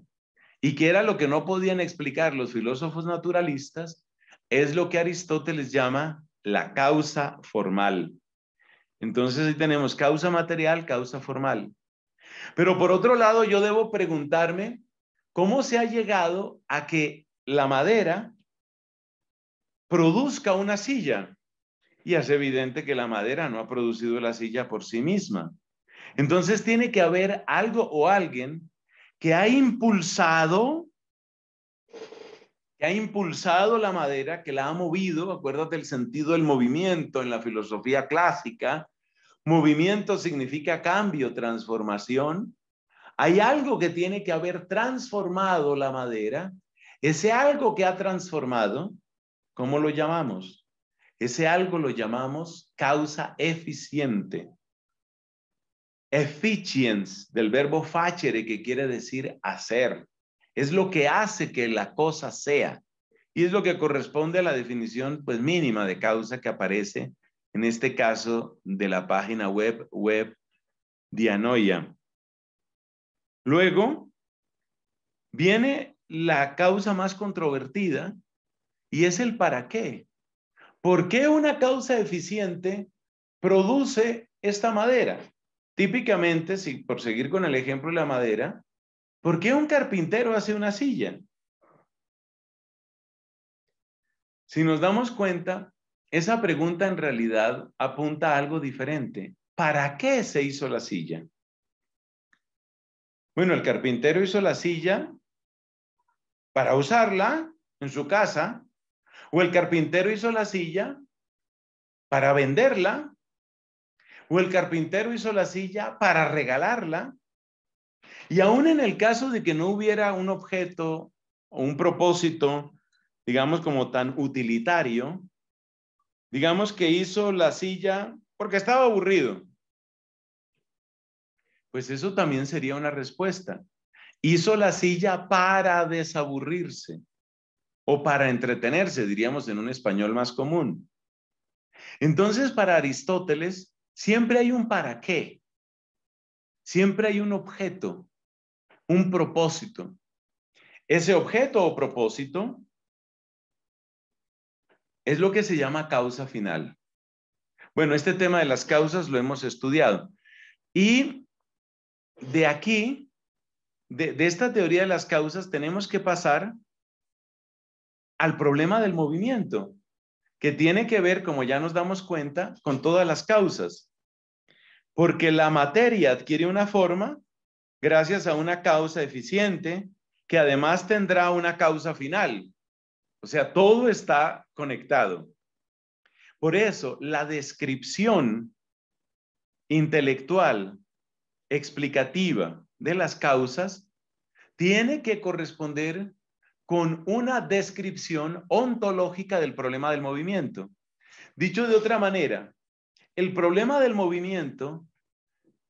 y que era lo que no podían explicar los filósofos naturalistas, es lo que Aristóteles llama la causa formal. Entonces ahí tenemos causa material, causa formal. Pero por otro lado, yo debo preguntarme cómo se ha llegado a que la madera produzca una silla. Y es evidente que la madera no ha producido la silla por sí misma. Entonces tiene que haber algo o alguien que ha impulsado, que ha impulsado la madera, que la ha movido, acuérdate el sentido del movimiento en la filosofía clásica, movimiento significa cambio, transformación, hay algo que tiene que haber transformado la madera, ese algo que ha transformado, ¿cómo lo llamamos? Ese algo lo llamamos causa eficiente efficiency, del verbo facere, que quiere decir hacer. Es lo que hace que la cosa sea. Y es lo que corresponde a la definición pues mínima de causa que aparece en este caso de la página web web Dianoia. Luego viene la causa más controvertida y es el para qué. ¿Por qué una causa eficiente produce esta madera? Típicamente, si por seguir con el ejemplo de la madera, ¿por qué un carpintero hace una silla? Si nos damos cuenta, esa pregunta en realidad apunta a algo diferente. ¿Para qué se hizo la silla? Bueno, el carpintero hizo la silla para usarla en su casa, o el carpintero hizo la silla para venderla, o el carpintero hizo la silla para regalarla. Y aún en el caso de que no hubiera un objeto o un propósito, digamos, como tan utilitario, digamos que hizo la silla porque estaba aburrido, pues eso también sería una respuesta. Hizo la silla para desaburrirse o para entretenerse, diríamos en un español más común. Entonces, para Aristóteles, Siempre hay un para qué. Siempre hay un objeto, un propósito. Ese objeto o propósito es lo que se llama causa final. Bueno, este tema de las causas lo hemos estudiado. Y de aquí, de, esta teoría de las causas, tenemos que pasar al problema del movimiento que tiene que ver, como ya nos damos cuenta, con todas las causas. Porque la materia adquiere una forma gracias a una causa eficiente que además tendrá una causa final. O sea, todo está conectado. Por eso, la descripción intelectual, explicativa de las causas, tiene que corresponder con una descripción ontológica del problema del movimiento. Dicho de otra manera, el problema del movimiento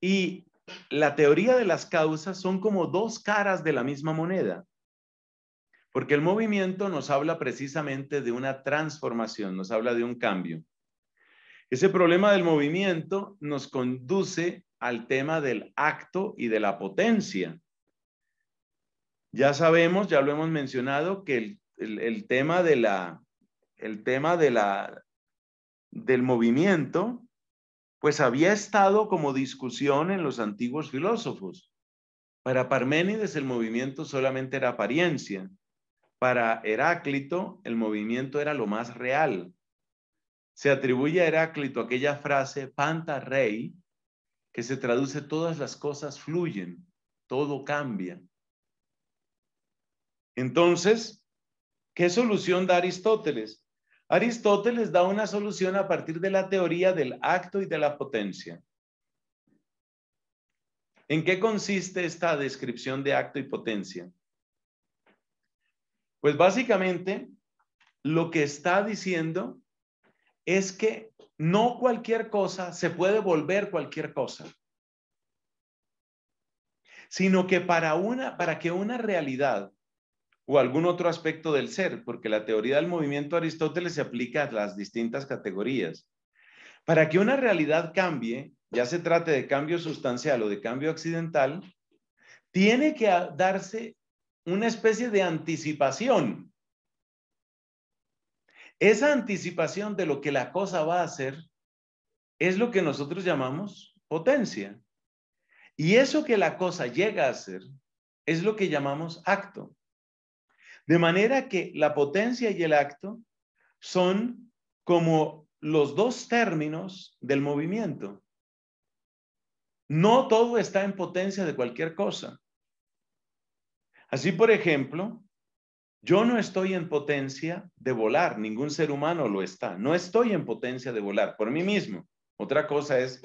y la teoría de las causas son como dos caras de la misma moneda, porque el movimiento nos habla precisamente de una transformación, nos habla de un cambio. Ese problema del movimiento nos conduce al tema del acto y de la potencia. Ya sabemos, ya lo hemos mencionado, que el, el tema, de la, el tema de la, del movimiento, pues había estado como discusión en los antiguos filósofos. Para Parménides el movimiento solamente era apariencia. Para Heráclito el movimiento era lo más real. Se atribuye a Heráclito aquella frase panta rey, que se traduce todas las cosas fluyen, todo cambia. Entonces, ¿qué solución da Aristóteles? Aristóteles da una solución a partir de la teoría del acto y de la potencia. ¿En qué consiste esta descripción de acto y potencia? Pues básicamente lo que está diciendo es que no cualquier cosa se puede volver cualquier cosa, sino que para, una, para que una realidad o algún otro aspecto del ser, porque la teoría del movimiento Aristóteles se aplica a las distintas categorías. Para que una realidad cambie, ya se trate de cambio sustancial o de cambio accidental, tiene que darse una especie de anticipación. Esa anticipación de lo que la cosa va a hacer es lo que nosotros llamamos potencia. Y eso que la cosa llega a ser es lo que llamamos acto. De manera que la potencia y el acto son como los dos términos del movimiento. No todo está en potencia de cualquier cosa. Así, por ejemplo, yo no estoy en potencia de volar, ningún ser humano lo está. No estoy en potencia de volar por mí mismo. Otra cosa es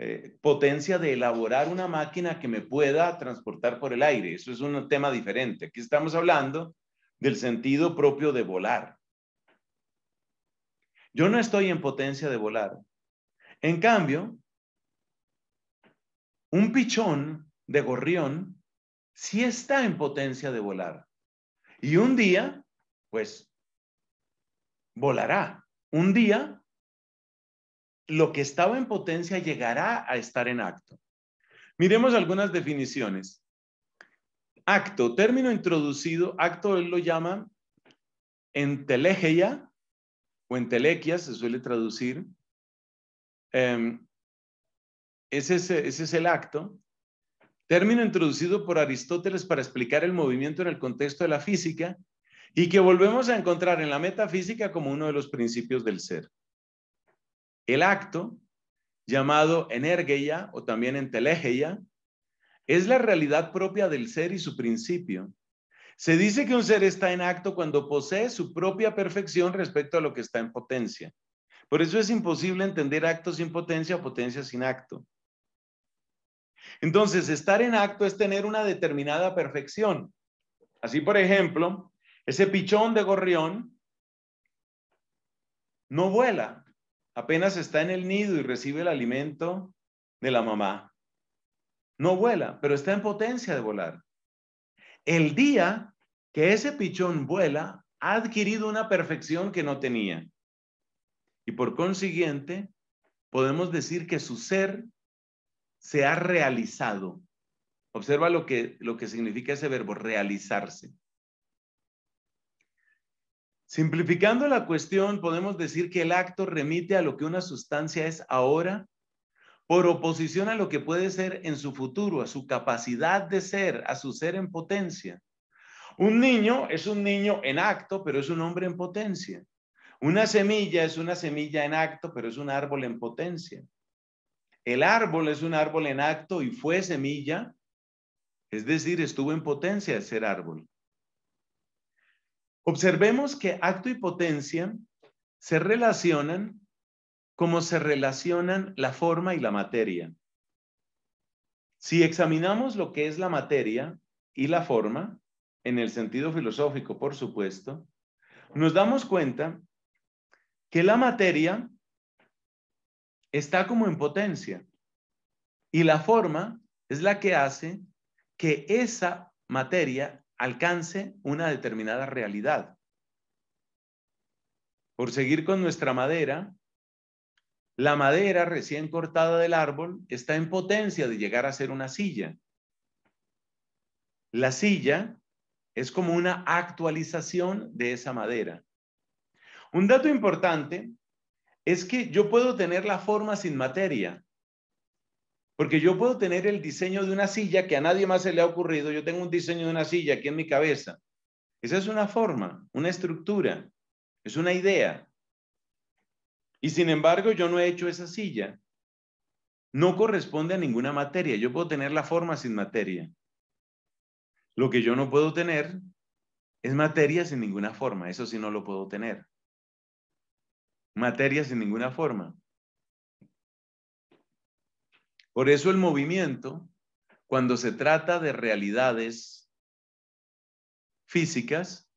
eh, potencia de elaborar una máquina que me pueda transportar por el aire. Eso es un tema diferente. Aquí estamos hablando del sentido propio de volar. Yo no estoy en potencia de volar. En cambio, un pichón de gorrión sí está en potencia de volar. Y un día, pues, volará. Un día, lo que estaba en potencia llegará a estar en acto. Miremos algunas definiciones acto, término introducido, acto él lo llama entelegeia o entelequia, se suele traducir. Em, ese, es, ese es el acto. Término introducido por Aristóteles para explicar el movimiento en el contexto de la física y que volvemos a encontrar en la metafísica como uno de los principios del ser. El acto, llamado energeia o también entelegeia, es la realidad propia del ser y su principio. Se dice que un ser está en acto cuando posee su propia perfección respecto a lo que está en potencia. Por eso es imposible entender acto sin potencia o potencia sin acto. Entonces, estar en acto es tener una determinada perfección. Así, por ejemplo, ese pichón de gorrión no vuela, apenas está en el nido y recibe el alimento de la mamá. No vuela, pero está en potencia de volar. El día que ese pichón vuela, ha adquirido una perfección que no tenía. Y por consiguiente, podemos decir que su ser se ha realizado. Observa lo que, lo que significa ese verbo, realizarse. Simplificando la cuestión, podemos decir que el acto remite a lo que una sustancia es ahora por oposición a lo que puede ser en su futuro, a su capacidad de ser, a su ser en potencia. Un niño es un niño en acto, pero es un hombre en potencia. Una semilla es una semilla en acto, pero es un árbol en potencia. El árbol es un árbol en acto y fue semilla, es decir, estuvo en potencia de ser árbol. Observemos que acto y potencia se relacionan cómo se relacionan la forma y la materia. Si examinamos lo que es la materia y la forma, en el sentido filosófico, por supuesto, nos damos cuenta que la materia está como en potencia y la forma es la que hace que esa materia alcance una determinada realidad. Por seguir con nuestra madera, la madera recién cortada del árbol está en potencia de llegar a ser una silla. La silla es como una actualización de esa madera. Un dato importante es que yo puedo tener la forma sin materia, porque yo puedo tener el diseño de una silla que a nadie más se le ha ocurrido. Yo tengo un diseño de una silla aquí en mi cabeza. Esa es una forma, una estructura, es una idea. Y sin embargo, yo no he hecho esa silla. No corresponde a ninguna materia. Yo puedo tener la forma sin materia. Lo que yo no puedo tener es materia sin ninguna forma. Eso sí no lo puedo tener. Materia sin ninguna forma. Por eso el movimiento, cuando se trata de realidades físicas,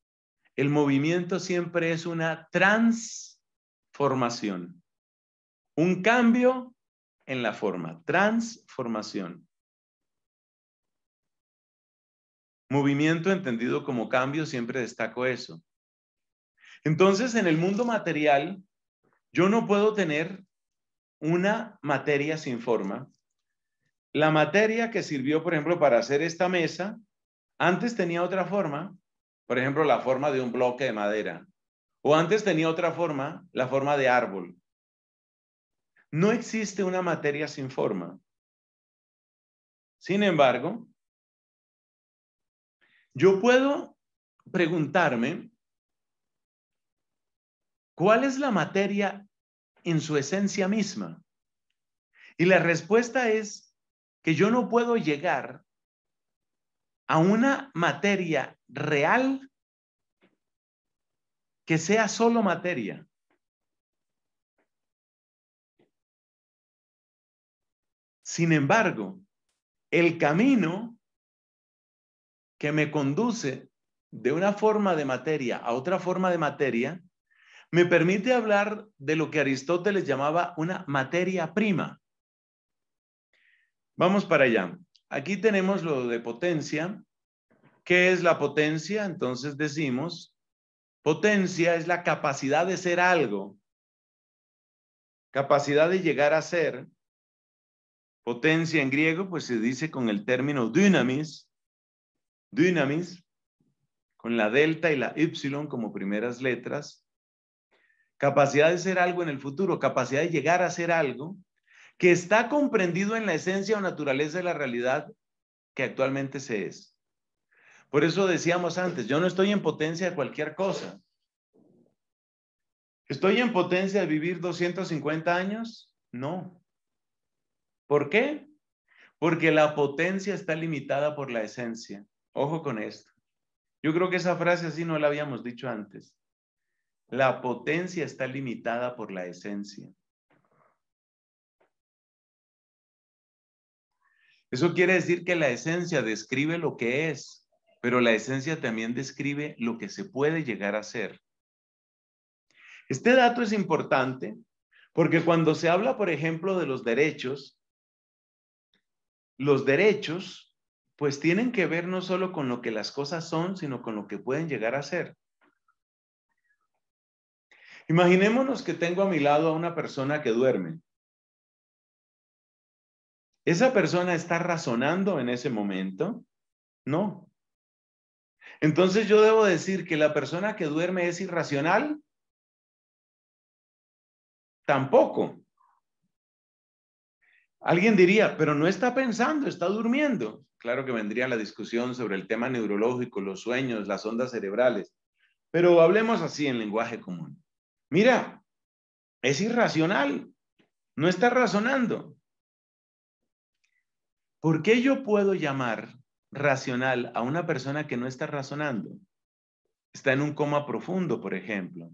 el movimiento siempre es una trans Formación. Un cambio en la forma. Transformación. Movimiento entendido como cambio, siempre destaco eso. Entonces, en el mundo material, yo no puedo tener una materia sin forma. La materia que sirvió, por ejemplo, para hacer esta mesa, antes tenía otra forma, por ejemplo, la forma de un bloque de madera. O antes tenía otra forma, la forma de árbol. No existe una materia sin forma. Sin embargo, yo puedo preguntarme cuál es la materia en su esencia misma. Y la respuesta es que yo no puedo llegar a una materia real que sea solo materia. Sin embargo, el camino que me conduce de una forma de materia a otra forma de materia me permite hablar de lo que Aristóteles llamaba una materia prima. Vamos para allá. Aquí tenemos lo de potencia. ¿Qué es la potencia? Entonces decimos Potencia es la capacidad de ser algo, capacidad de llegar a ser. Potencia en griego, pues se dice con el término dynamis, dynamis, con la delta y la y como primeras letras. Capacidad de ser algo en el futuro, capacidad de llegar a ser algo que está comprendido en la esencia o naturaleza de la realidad que actualmente se es. Por eso decíamos antes, yo no estoy en potencia de cualquier cosa. ¿Estoy en potencia de vivir 250 años? No. ¿Por qué? Porque la potencia está limitada por la esencia. Ojo con esto. Yo creo que esa frase así no la habíamos dicho antes. La potencia está limitada por la esencia. Eso quiere decir que la esencia describe lo que es, pero la esencia también describe lo que se puede llegar a ser. Este dato es importante porque cuando se habla, por ejemplo, de los derechos, los derechos pues tienen que ver no solo con lo que las cosas son, sino con lo que pueden llegar a ser. Imaginémonos que tengo a mi lado a una persona que duerme. ¿Esa persona está razonando en ese momento? No. Entonces yo debo decir que la persona que duerme es irracional. Tampoco. Alguien diría, pero no está pensando, está durmiendo. Claro que vendría la discusión sobre el tema neurológico, los sueños, las ondas cerebrales, pero hablemos así en lenguaje común. Mira, es irracional, no está razonando. ¿Por qué yo puedo llamar racional a una persona que no está razonando, está en un coma profundo, por ejemplo,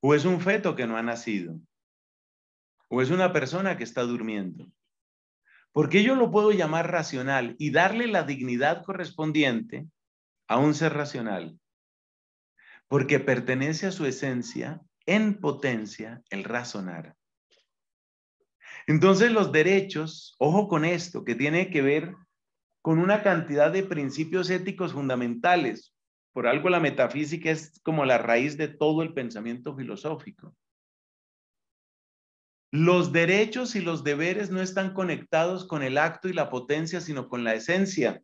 o es un feto que no ha nacido, o es una persona que está durmiendo. Porque yo lo puedo llamar racional y darle la dignidad correspondiente a un ser racional? Porque pertenece a su esencia, en potencia, el razonar. Entonces los derechos, ojo con esto, que tiene que ver con una cantidad de principios éticos fundamentales. Por algo la metafísica es como la raíz de todo el pensamiento filosófico. Los derechos y los deberes no están conectados con el acto y la potencia, sino con la esencia.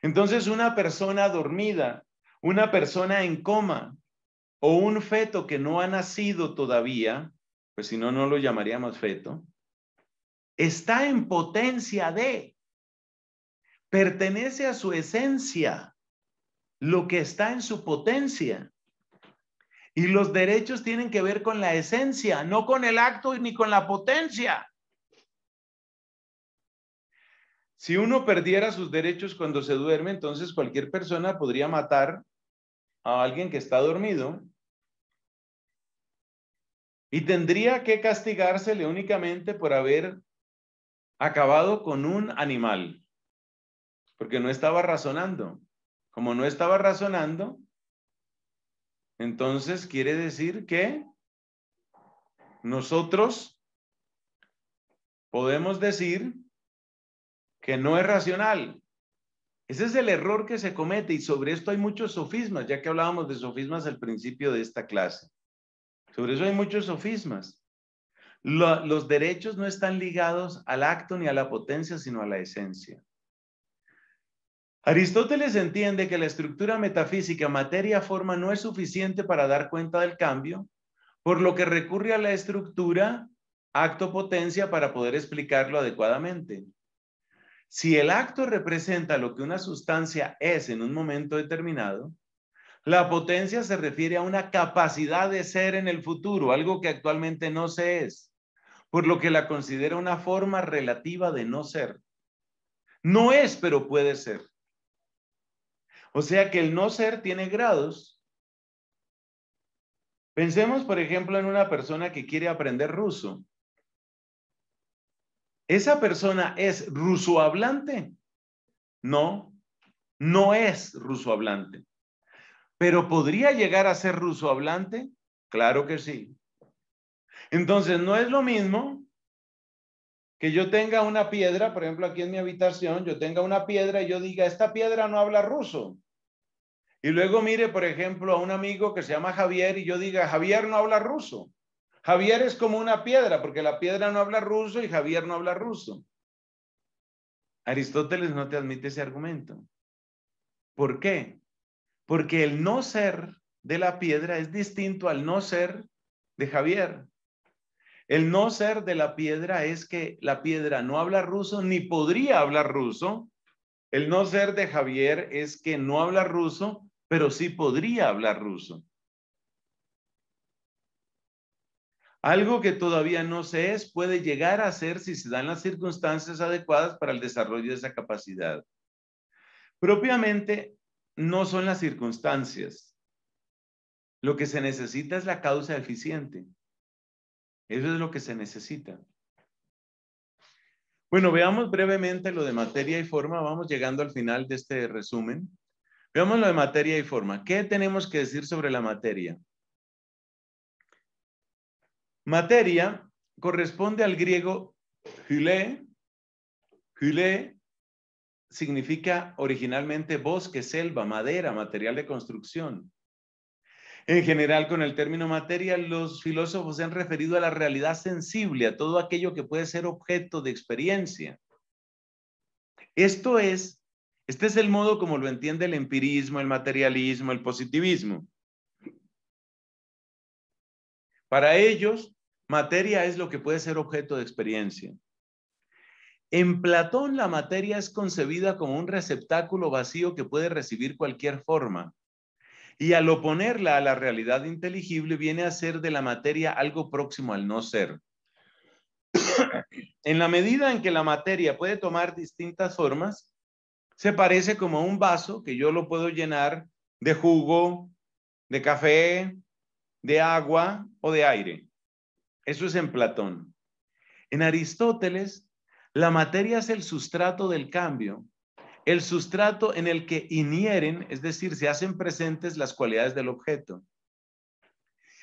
Entonces, una persona dormida, una persona en coma o un feto que no ha nacido todavía, pues si no, no lo llamaríamos feto, está en potencia de, pertenece a su esencia, lo que está en su potencia. Y los derechos tienen que ver con la esencia, no con el acto ni con la potencia. Si uno perdiera sus derechos cuando se duerme, entonces cualquier persona podría matar a alguien que está dormido y tendría que castigársele únicamente por haber acabado con un animal porque no estaba razonando. Como no estaba razonando, entonces quiere decir que nosotros podemos decir que no es racional. Ese es el error que se comete y sobre esto hay muchos sofismas, ya que hablábamos de sofismas al principio de esta clase. Sobre eso hay muchos sofismas. los derechos no están ligados al acto ni a la potencia, sino a la esencia. Aristóteles entiende que la estructura metafísica materia-forma no es suficiente para dar cuenta del cambio, por lo que recurre a la estructura acto-potencia para poder explicarlo adecuadamente. Si el acto representa lo que una sustancia es en un momento determinado, la potencia se refiere a una capacidad de ser en el futuro, algo que actualmente no se es, por lo que la considera una forma relativa de no ser. No es, pero puede ser. O sea que el no ser tiene grados. Pensemos, por ejemplo, en una persona que quiere aprender ruso. ¿Esa persona es rusohablante? No, no es rusohablante. ¿Pero podría llegar a ser hablante? Claro que sí. Entonces, no es lo mismo que yo tenga una piedra, por ejemplo, aquí en mi habitación, yo tenga una piedra y yo diga, esta piedra no habla ruso. Y luego mire, por ejemplo, a un amigo que se llama Javier y yo diga, Javier no habla ruso. Javier es como una piedra, porque la piedra no habla ruso y Javier no habla ruso. Aristóteles no te admite ese argumento. ¿Por qué? Porque el no ser de la piedra es distinto al no ser de Javier. El no ser de la piedra es que la piedra no habla ruso ni podría hablar ruso. El no ser de Javier es que no habla ruso, pero sí podría hablar ruso. Algo que todavía no se es puede llegar a ser si se dan las circunstancias adecuadas para el desarrollo de esa capacidad. Propiamente no son las circunstancias. Lo que se necesita es la causa eficiente. Eso es lo que se necesita. Bueno, veamos brevemente lo de materia y forma. Vamos llegando al final de este resumen. Veamos lo de materia y forma. ¿Qué tenemos que decir sobre la materia? Materia corresponde al griego hyle. Hyle significa originalmente bosque, selva, madera, material de construcción. En general, con el término materia, los filósofos se han referido a la realidad sensible, a todo aquello que puede ser objeto de experiencia. Esto es, este es el modo como lo entiende el empirismo, el materialismo, el positivismo. Para ellos, materia es lo que puede ser objeto de experiencia. En Platón, la materia es concebida como un receptáculo vacío que puede recibir cualquier forma. Y al oponerla a la realidad inteligible, viene a ser de la materia algo próximo al no ser. en la medida en que la materia puede tomar distintas formas, se parece como a un vaso que yo lo puedo llenar de jugo, de café, de agua o de aire. Eso es en Platón. En Aristóteles, la materia es el sustrato del cambio el sustrato en el que inhieren, es decir, se hacen presentes las cualidades del objeto.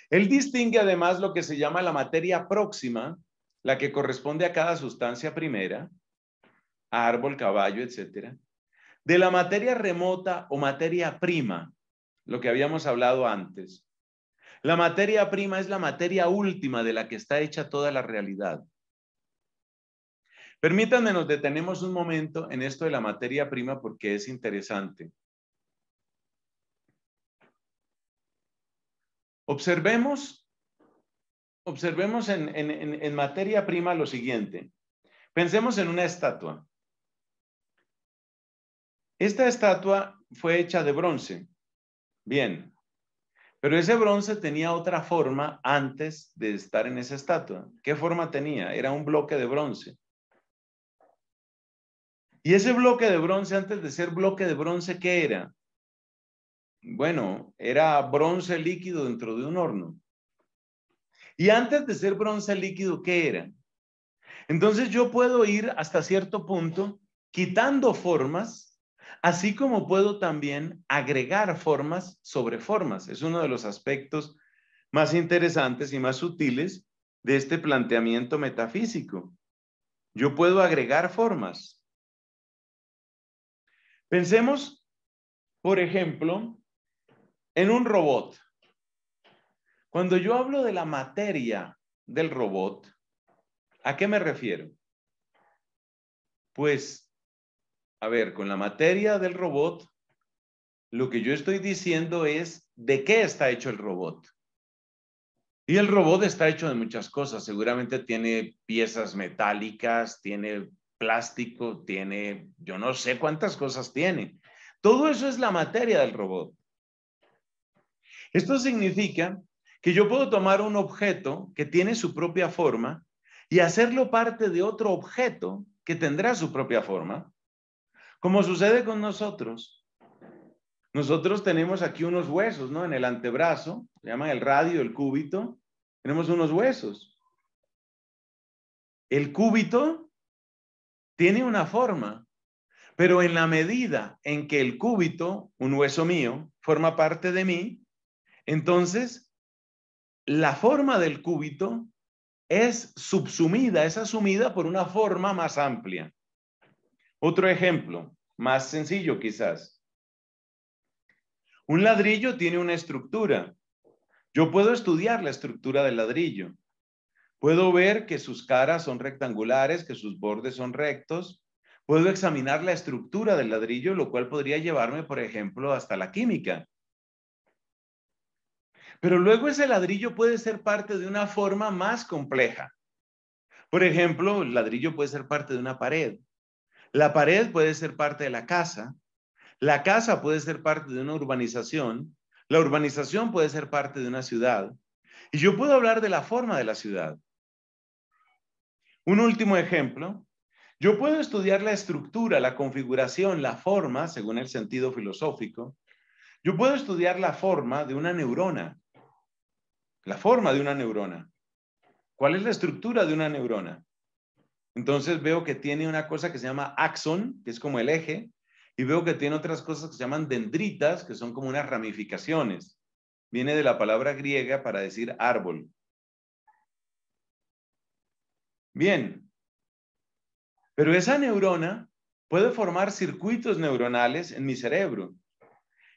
Él distingue además lo que se llama la materia próxima, la que corresponde a cada sustancia primera, árbol, caballo, etcétera, de la materia remota o materia prima, lo que habíamos hablado antes. La materia prima es la materia última de la que está hecha toda la realidad. Permítanme, nos detenemos un momento en esto de la materia prima porque es interesante. Observemos, observemos en, en materia prima lo siguiente. Pensemos en una estatua. Esta estatua fue hecha de bronce. Bien. Pero ese bronce tenía otra forma antes de estar en esa estatua. ¿Qué forma tenía? Era un bloque de bronce. Y ese bloque de bronce, antes de ser bloque de bronce, ¿qué era? Bueno, era bronce líquido dentro de un horno. Y antes de ser bronce líquido, ¿qué era? Entonces yo puedo ir hasta cierto punto quitando formas, así como puedo también agregar formas sobre formas. Es uno de los aspectos más interesantes y más sutiles de este planteamiento metafísico. Yo puedo agregar formas, Pensemos, por ejemplo, en un robot. Cuando yo hablo de la materia del robot, ¿a qué me refiero? Pues, a ver, con la materia del robot, lo que yo estoy diciendo es de qué está hecho el robot. Y el robot está hecho de muchas cosas. Seguramente tiene piezas metálicas, tiene plástico, tiene, yo no sé cuántas cosas tiene. Todo eso es la materia del robot. Esto significa que yo puedo tomar un objeto que tiene su propia forma y hacerlo parte de otro objeto que tendrá su propia forma, como sucede con nosotros. Nosotros tenemos aquí unos huesos, ¿no? En el antebrazo, se llaman el radio, el cúbito, tenemos unos huesos. El cúbito tiene una forma, pero en la medida en que el cúbito, un hueso mío, forma parte de mí, entonces la forma del cúbito es subsumida, es asumida por una forma más amplia. Otro ejemplo, más sencillo quizás. Un ladrillo tiene una estructura. Yo puedo estudiar la estructura del ladrillo. Puedo ver que sus caras son rectangulares, que sus bordes son rectos. Puedo examinar la estructura del ladrillo, lo cual podría llevarme, por ejemplo, hasta la química. Pero luego ese ladrillo puede ser parte de una forma más compleja. Por ejemplo, el ladrillo puede ser parte de una pared. La pared puede ser parte de la casa. La casa puede ser parte de una urbanización. La urbanización puede ser parte de una ciudad. Y yo puedo hablar de la forma de la ciudad. Un último ejemplo. Yo puedo estudiar la estructura, la configuración, la forma, según el sentido filosófico. Yo puedo estudiar la forma de una neurona. La forma de una neurona. ¿Cuál es la estructura de una neurona? Entonces veo que tiene una cosa que se llama axón, que es como el eje, y veo que tiene otras cosas que se llaman dendritas, que son como unas ramificaciones. Viene de la palabra griega para decir árbol. Bien, pero esa neurona puede formar circuitos neuronales en mi cerebro.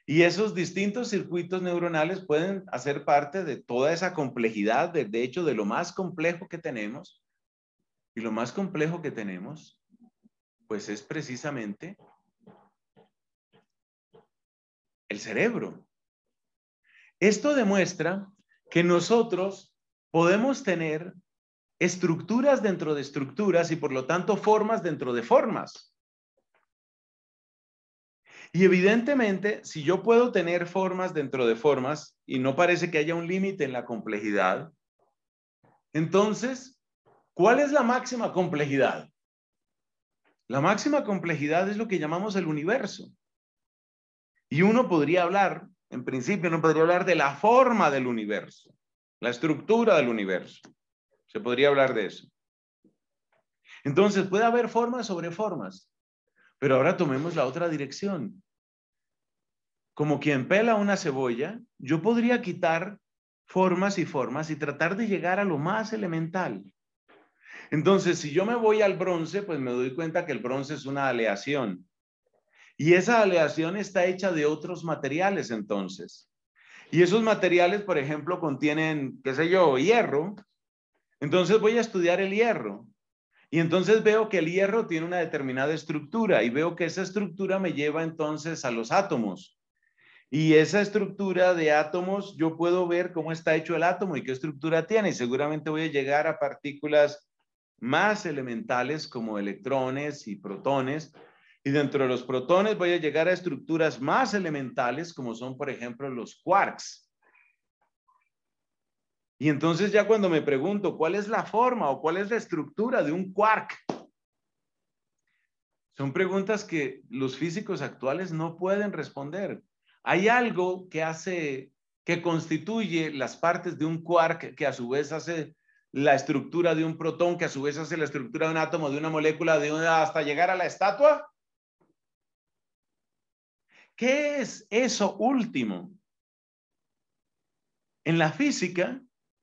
Y esos distintos circuitos neuronales pueden hacer parte de toda esa complejidad, de, hecho, de lo más complejo que tenemos. Y lo más complejo que tenemos, pues es precisamente el cerebro. Esto demuestra que nosotros podemos tener estructuras dentro de estructuras y por lo tanto formas dentro de formas. Y evidentemente, si yo puedo tener formas dentro de formas y no parece que haya un límite en la complejidad, entonces, ¿cuál es la máxima complejidad? La máxima complejidad es lo que llamamos el universo. Y uno podría hablar, en principio, no podría hablar de la forma del universo, la estructura del universo. Se podría hablar de eso. Entonces puede haber formas sobre formas, pero ahora tomemos la otra dirección. Como quien pela una cebolla, yo podría quitar formas y formas y tratar de llegar a lo más elemental. Entonces, si yo me voy al bronce, pues me doy cuenta que el bronce es una aleación. Y esa aleación está hecha de otros materiales entonces. Y esos materiales, por ejemplo, contienen, qué sé yo, hierro, entonces voy a estudiar el hierro. Y entonces veo que el hierro tiene una determinada estructura y veo que esa estructura me lleva entonces a los átomos. Y esa estructura de átomos, yo puedo ver cómo está hecho el átomo y qué estructura tiene. Y seguramente voy a llegar a partículas más elementales como electrones y protones. Y dentro de los protones voy a llegar a estructuras más elementales como son, por ejemplo, los quarks. Y entonces ya cuando me pregunto cuál es la forma o cuál es la estructura de un quark, son preguntas que los físicos actuales no pueden responder. Hay algo que hace, que constituye las partes de un quark que a su vez hace la estructura de un protón, que a su vez hace la estructura de un átomo, de una molécula, de una, hasta llegar a la estatua. ¿Qué es eso último? En la física,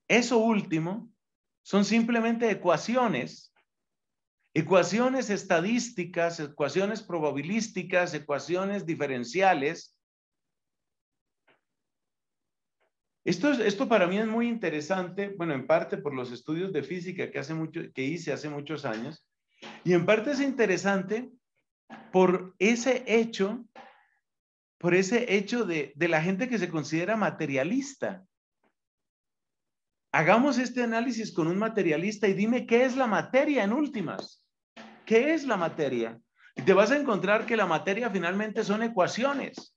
eso último son simplemente ecuaciones, ecuaciones estadísticas, ecuaciones probabilísticas, ecuaciones diferenciales. Esto, esto para mí es muy interesante, bueno, en parte por los estudios de física que, hace mucho, que hice hace muchos años, y en parte es interesante por ese hecho, por ese hecho de, de la gente que se considera materialista. Hagamos este análisis con un materialista y dime qué es la materia en últimas. ¿Qué es la materia? Y te vas a encontrar que la materia finalmente son ecuaciones.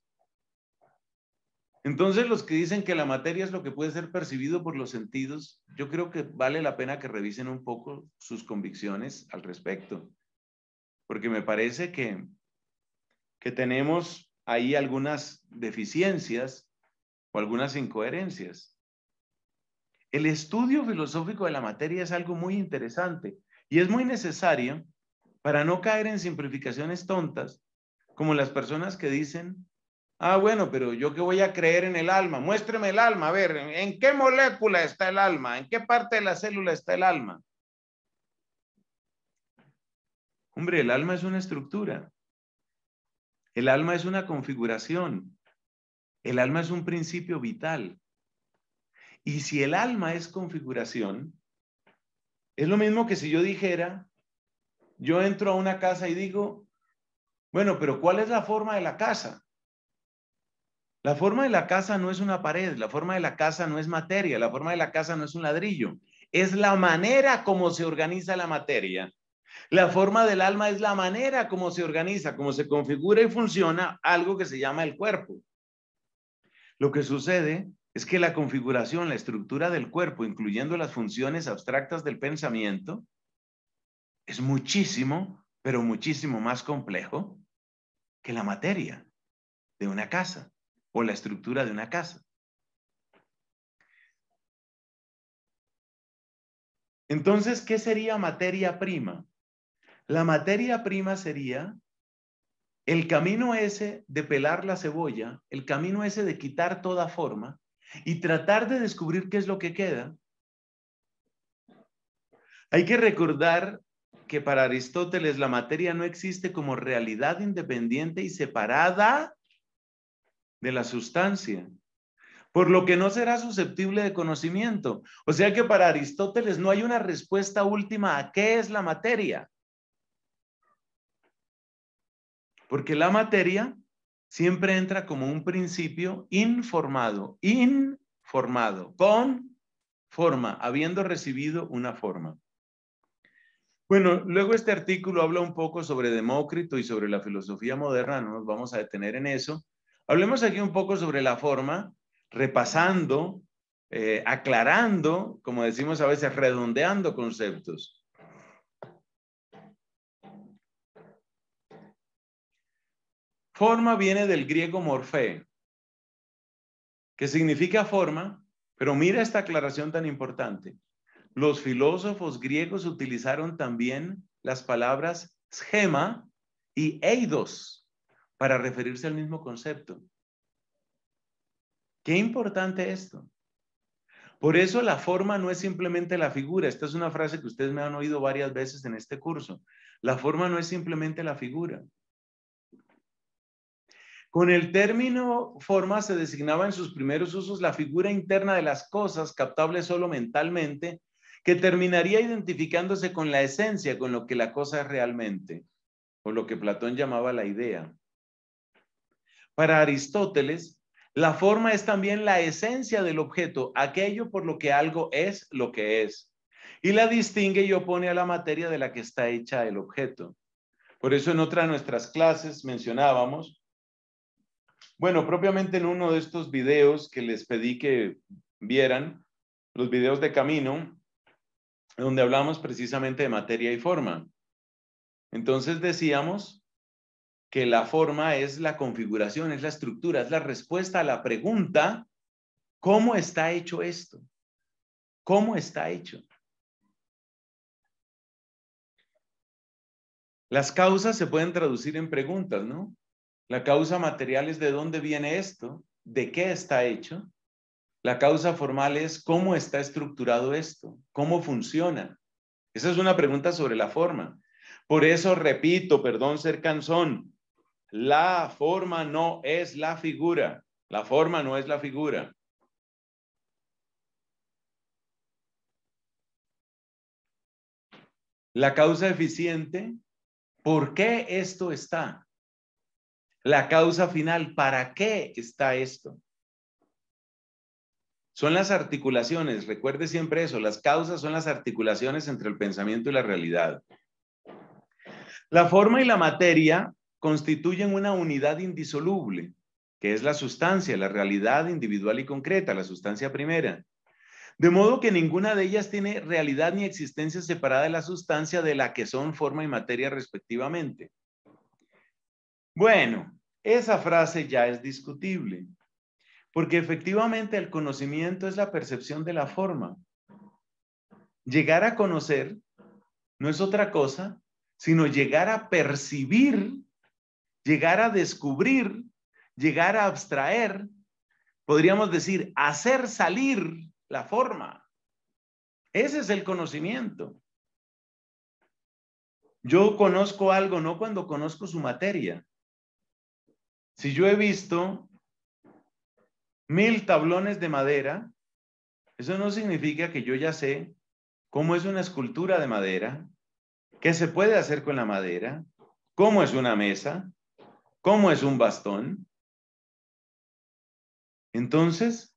Entonces, los que dicen que la materia es lo que puede ser percibido por los sentidos, yo creo que vale la pena que revisen un poco sus convicciones al respecto, porque me parece que, que tenemos ahí algunas deficiencias o algunas incoherencias el estudio filosófico de la materia es algo muy interesante y es muy necesario para no caer en simplificaciones tontas, como las personas que dicen, ah, bueno, pero yo qué voy a creer en el alma, muéstreme el alma, a ver, ¿en qué molécula está el alma? ¿En qué parte de la célula está el alma? Hombre, el alma es una estructura, el alma es una configuración, el alma es un principio vital, y si el alma es configuración, es lo mismo que si yo dijera, yo entro a una casa y digo, bueno, pero ¿cuál es la forma de la casa? La forma de la casa no es una pared, la forma de la casa no es materia, la forma de la casa no es un ladrillo, es la manera como se organiza la materia. La forma del alma es la manera como se organiza, como se configura y funciona algo que se llama el cuerpo. Lo que sucede es que la configuración, la estructura del cuerpo, incluyendo las funciones abstractas del pensamiento, es muchísimo, pero muchísimo más complejo que la materia de una casa o la estructura de una casa. Entonces, ¿qué sería materia prima? La materia prima sería el camino ese de pelar la cebolla, el camino ese de quitar toda forma, y tratar de descubrir qué es lo que queda, hay que recordar que para Aristóteles la materia no existe como realidad independiente y separada de la sustancia, por lo que no será susceptible de conocimiento. O sea que para Aristóteles no hay una respuesta última a qué es la materia, porque la materia siempre entra como un principio informado, informado, con forma, habiendo recibido una forma. Bueno, luego este artículo habla un poco sobre Demócrito y sobre la filosofía moderna, no nos vamos a detener en eso. Hablemos aquí un poco sobre la forma, repasando, eh, aclarando, como decimos a veces, redondeando conceptos. Forma viene del griego morfe, que significa forma, pero mira esta aclaración tan importante. Los filósofos griegos utilizaron también las palabras schema y eidos para referirse al mismo concepto. Qué importante esto. Por eso la forma no es simplemente la figura. Esta es una frase que ustedes me han oído varias veces en este curso. La forma no es simplemente la figura. Con el término forma se designaba en sus primeros usos la figura interna de las cosas, captable solo mentalmente, que terminaría identificándose con la esencia, con lo que la cosa es realmente, o lo que Platón llamaba la idea. Para Aristóteles, la forma es también la esencia del objeto, aquello por lo que algo es lo que es, y la distingue y opone a la materia de la que está hecha el objeto. Por eso en otra de nuestras clases mencionábamos bueno, propiamente en uno de estos videos que les pedí que vieran, los videos de camino, donde hablamos precisamente de materia y forma. Entonces decíamos que la forma es la configuración, es la estructura, es la respuesta a la pregunta, ¿cómo está hecho esto? ¿Cómo está hecho? Las causas se pueden traducir en preguntas, ¿no? La causa material es de dónde viene esto, de qué está hecho. La causa formal es cómo está estructurado esto, cómo funciona. Esa es una pregunta sobre la forma. Por eso repito, perdón ser canzón, la forma no es la figura. La forma no es la figura. La causa eficiente, ¿por qué esto está? La causa final, ¿para qué está esto? Son las articulaciones, recuerde siempre eso, las causas son las articulaciones entre el pensamiento y la realidad. La forma y la materia constituyen una unidad indisoluble, que es la sustancia, la realidad individual y concreta, la sustancia primera. De modo que ninguna de ellas tiene realidad ni existencia separada de la sustancia de la que son forma y materia respectivamente. Bueno, esa frase ya es discutible, porque efectivamente el conocimiento es la percepción de la forma. Llegar a conocer no es otra cosa, sino llegar a percibir, llegar a descubrir, llegar a abstraer, podríamos decir, hacer salir la forma. Ese es el conocimiento. Yo conozco algo no cuando conozco su materia, si yo he visto mil tablones de madera, eso no significa que yo ya sé cómo es una escultura de madera, qué se puede hacer con la madera, cómo es una mesa, cómo es un bastón. Entonces,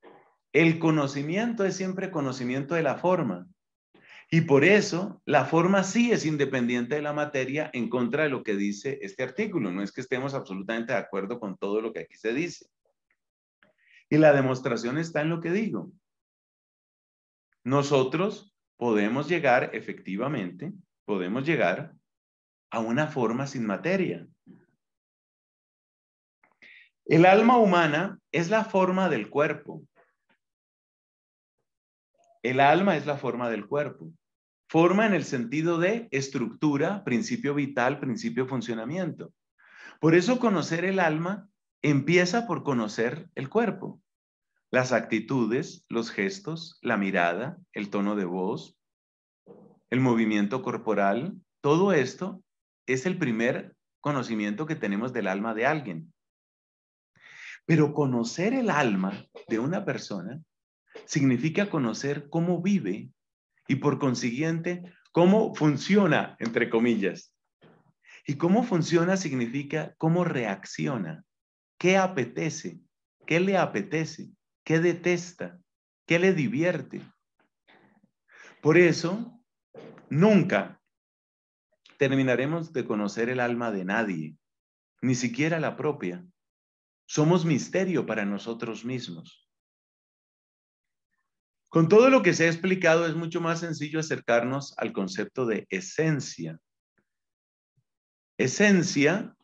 el conocimiento es siempre conocimiento de la forma. Y por eso la forma sí es independiente de la materia en contra de lo que dice este artículo. No es que estemos absolutamente de acuerdo con todo lo que aquí se dice. Y la demostración está en lo que digo. Nosotros podemos llegar, efectivamente, podemos llegar a una forma sin materia. El alma humana es la forma del cuerpo. El alma es la forma del cuerpo. Forma en el sentido de estructura, principio vital, principio funcionamiento. Por eso conocer el alma empieza por conocer el cuerpo, las actitudes, los gestos, la mirada, el tono de voz, el movimiento corporal, todo esto es el primer conocimiento que tenemos del alma de alguien. Pero conocer el alma de una persona significa conocer cómo vive, y por consiguiente, cómo funciona, entre comillas. Y cómo funciona significa cómo reacciona, qué apetece, qué le apetece, qué detesta, qué le divierte. Por eso, nunca terminaremos de conocer el alma de nadie, ni siquiera la propia. Somos misterio para nosotros mismos. Con todo lo que se ha explicado, es mucho más sencillo acercarnos al concepto de esencia. Esencia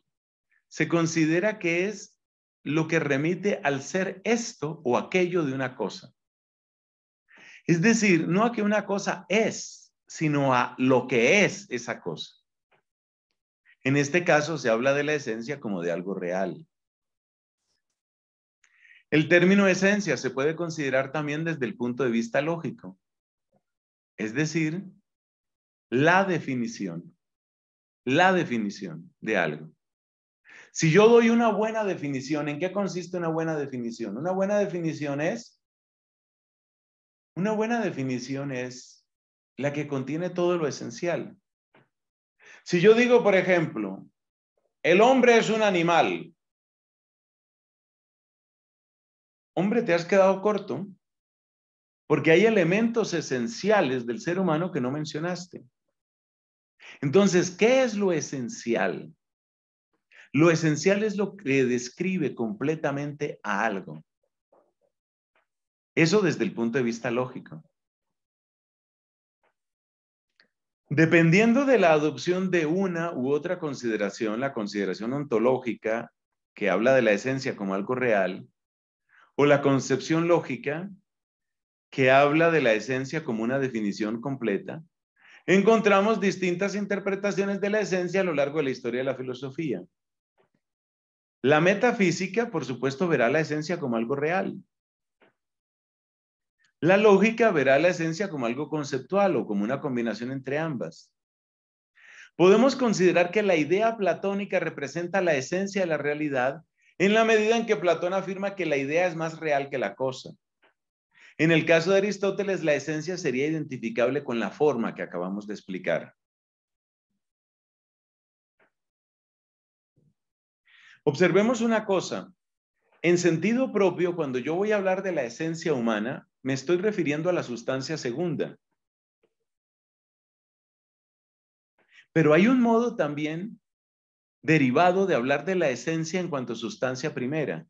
se considera que es lo que remite al ser esto o aquello de una cosa. Es decir, no a que una cosa es, sino a lo que es esa cosa. En este caso se habla de la esencia como de algo real, el término esencia se puede considerar también desde el punto de vista lógico, es decir, la definición, la definición de algo. Si yo doy una buena definición, ¿en qué consiste una buena definición? Una buena definición es, una buena definición es la que contiene todo lo esencial. Si yo digo, por ejemplo, el hombre es un animal, hombre, te has quedado corto porque hay elementos esenciales del ser humano que no mencionaste. Entonces, ¿qué es lo esencial? Lo esencial es lo que describe completamente a algo. Eso desde el punto de vista lógico. Dependiendo de la adopción de una u otra consideración, la consideración ontológica, que habla de la esencia como algo real, o la concepción lógica, que habla de la esencia como una definición completa, encontramos distintas interpretaciones de la esencia a lo largo de la historia de la filosofía. La metafísica, por supuesto, verá la esencia como algo real. La lógica verá la esencia como algo conceptual o como una combinación entre ambas. Podemos considerar que la idea platónica representa la esencia de la realidad en la medida en que Platón afirma que la idea es más real que la cosa. En el caso de Aristóteles, la esencia sería identificable con la forma que acabamos de explicar. Observemos una cosa. En sentido propio, cuando yo voy a hablar de la esencia humana, me estoy refiriendo a la sustancia segunda. Pero hay un modo también derivado de hablar de la esencia en cuanto a sustancia primera.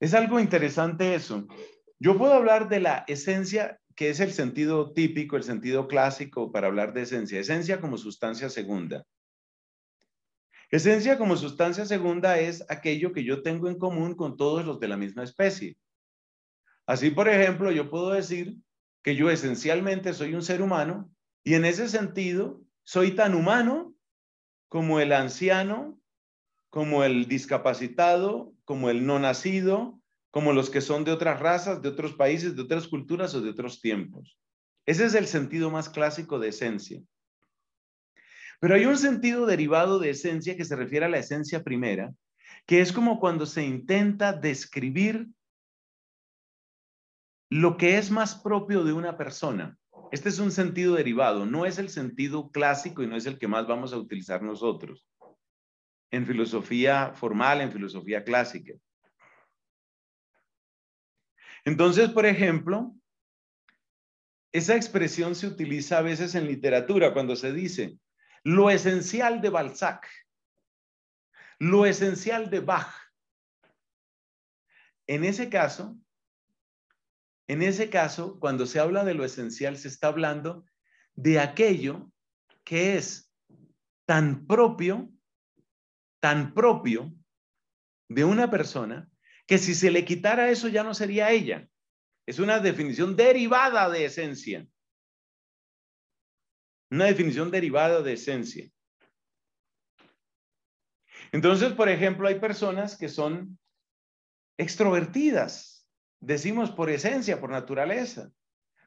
Es algo interesante eso. Yo puedo hablar de la esencia, que es el sentido típico, el sentido clásico para hablar de esencia. Esencia como sustancia segunda. Esencia como sustancia segunda es aquello que yo tengo en común con todos los de la misma especie. Así, por ejemplo, yo puedo decir que yo esencialmente soy un ser humano y en ese sentido soy tan humano como el anciano, como el discapacitado, como el no nacido, como los que son de otras razas, de otros países, de otras culturas o de otros tiempos. Ese es el sentido más clásico de esencia. Pero hay un sentido derivado de esencia que se refiere a la esencia primera, que es como cuando se intenta describir lo que es más propio de una persona. Este es un sentido derivado, no es el sentido clásico y no es el que más vamos a utilizar nosotros en filosofía formal, en filosofía clásica. Entonces, por ejemplo, esa expresión se utiliza a veces en literatura cuando se dice lo esencial de Balzac, lo esencial de Bach. En ese caso, en ese caso, cuando se habla de lo esencial, se está hablando de aquello que es tan propio, tan propio de una persona, que si se le quitara eso ya no sería ella. Es una definición derivada de esencia. Una definición derivada de esencia. Entonces, por ejemplo, hay personas que son extrovertidas, decimos por esencia, por naturaleza.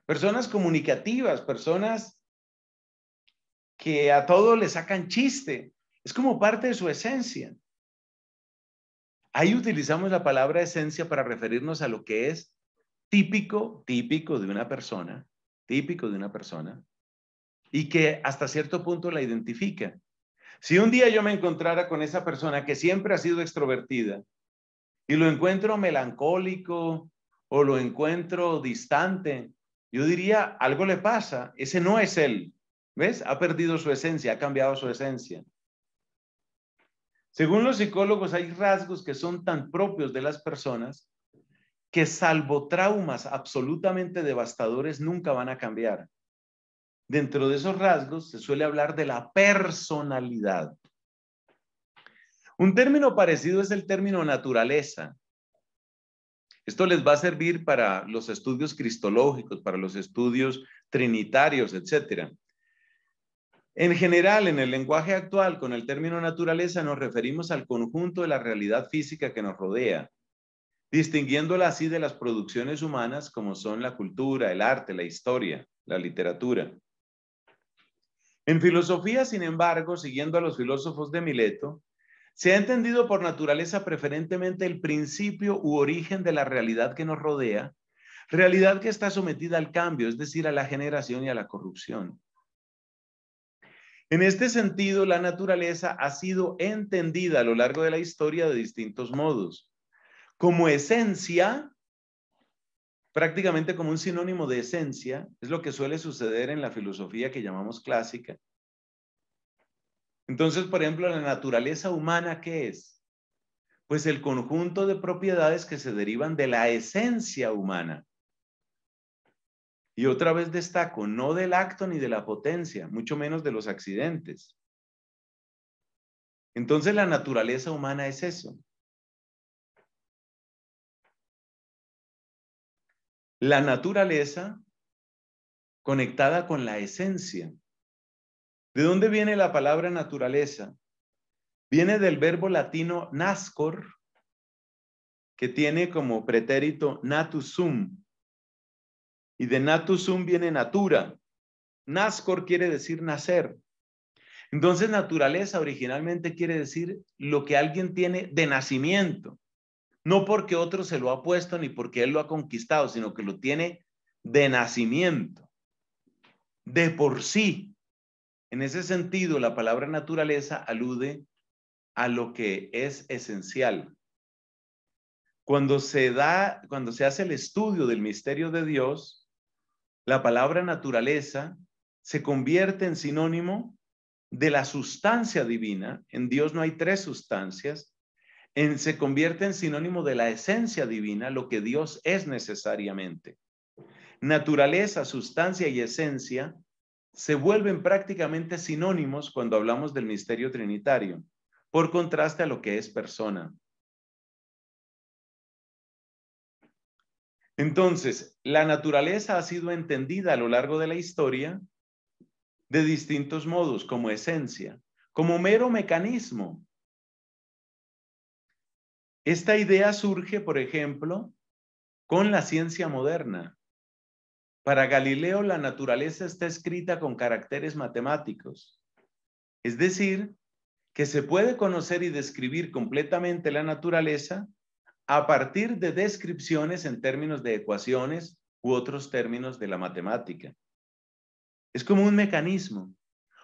Personas comunicativas, personas que a todo le sacan chiste. Es como parte de su esencia. Ahí utilizamos la palabra esencia para referirnos a lo que es típico, típico de una persona, típico de una persona, y que hasta cierto punto la identifica. Si un día yo me encontrara con esa persona que siempre ha sido extrovertida y lo encuentro melancólico, o lo encuentro distante, yo diría, algo le pasa, ese no es él. ¿Ves? Ha perdido su esencia, ha cambiado su esencia. Según los psicólogos, hay rasgos que son tan propios de las personas que salvo traumas absolutamente devastadores nunca van a cambiar. Dentro de esos rasgos se suele hablar de la personalidad. Un término parecido es el término naturaleza. Esto les va a servir para los estudios cristológicos, para los estudios trinitarios, etc. En general, en el lenguaje actual, con el término naturaleza nos referimos al conjunto de la realidad física que nos rodea, distinguiéndola así de las producciones humanas como son la cultura, el arte, la historia, la literatura. En filosofía, sin embargo, siguiendo a los filósofos de Mileto, se ha entendido por naturaleza preferentemente el principio u origen de la realidad que nos rodea, realidad que está sometida al cambio, es decir, a la generación y a la corrupción. En este sentido, la naturaleza ha sido entendida a lo largo de la historia de distintos modos. Como esencia, prácticamente como un sinónimo de esencia, es lo que suele suceder en la filosofía que llamamos clásica, entonces, por ejemplo, la naturaleza humana, ¿qué es? Pues el conjunto de propiedades que se derivan de la esencia humana. Y otra vez destaco, no del acto ni de la potencia, mucho menos de los accidentes. Entonces la naturaleza humana es eso. La naturaleza conectada con la esencia. ¿De dónde viene la palabra naturaleza? Viene del verbo latino nascor, que tiene como pretérito natusum. Y de natusum viene natura. Nascor quiere decir nacer. Entonces, naturaleza originalmente quiere decir lo que alguien tiene de nacimiento. No porque otro se lo ha puesto ni porque él lo ha conquistado, sino que lo tiene de nacimiento, de por sí. En ese sentido, la palabra naturaleza alude a lo que es esencial. Cuando se da, cuando se hace el estudio del misterio de Dios, la palabra naturaleza se convierte en sinónimo de la sustancia divina. En Dios no hay tres sustancias. En, se convierte en sinónimo de la esencia divina, lo que Dios es necesariamente. Naturaleza, sustancia y esencia se vuelven prácticamente sinónimos cuando hablamos del misterio trinitario, por contraste a lo que es persona. Entonces, la naturaleza ha sido entendida a lo largo de la historia de distintos modos, como esencia, como mero mecanismo. Esta idea surge, por ejemplo, con la ciencia moderna, para Galileo la naturaleza está escrita con caracteres matemáticos. Es decir, que se puede conocer y describir completamente la naturaleza a partir de descripciones en términos de ecuaciones u otros términos de la matemática. Es como un mecanismo,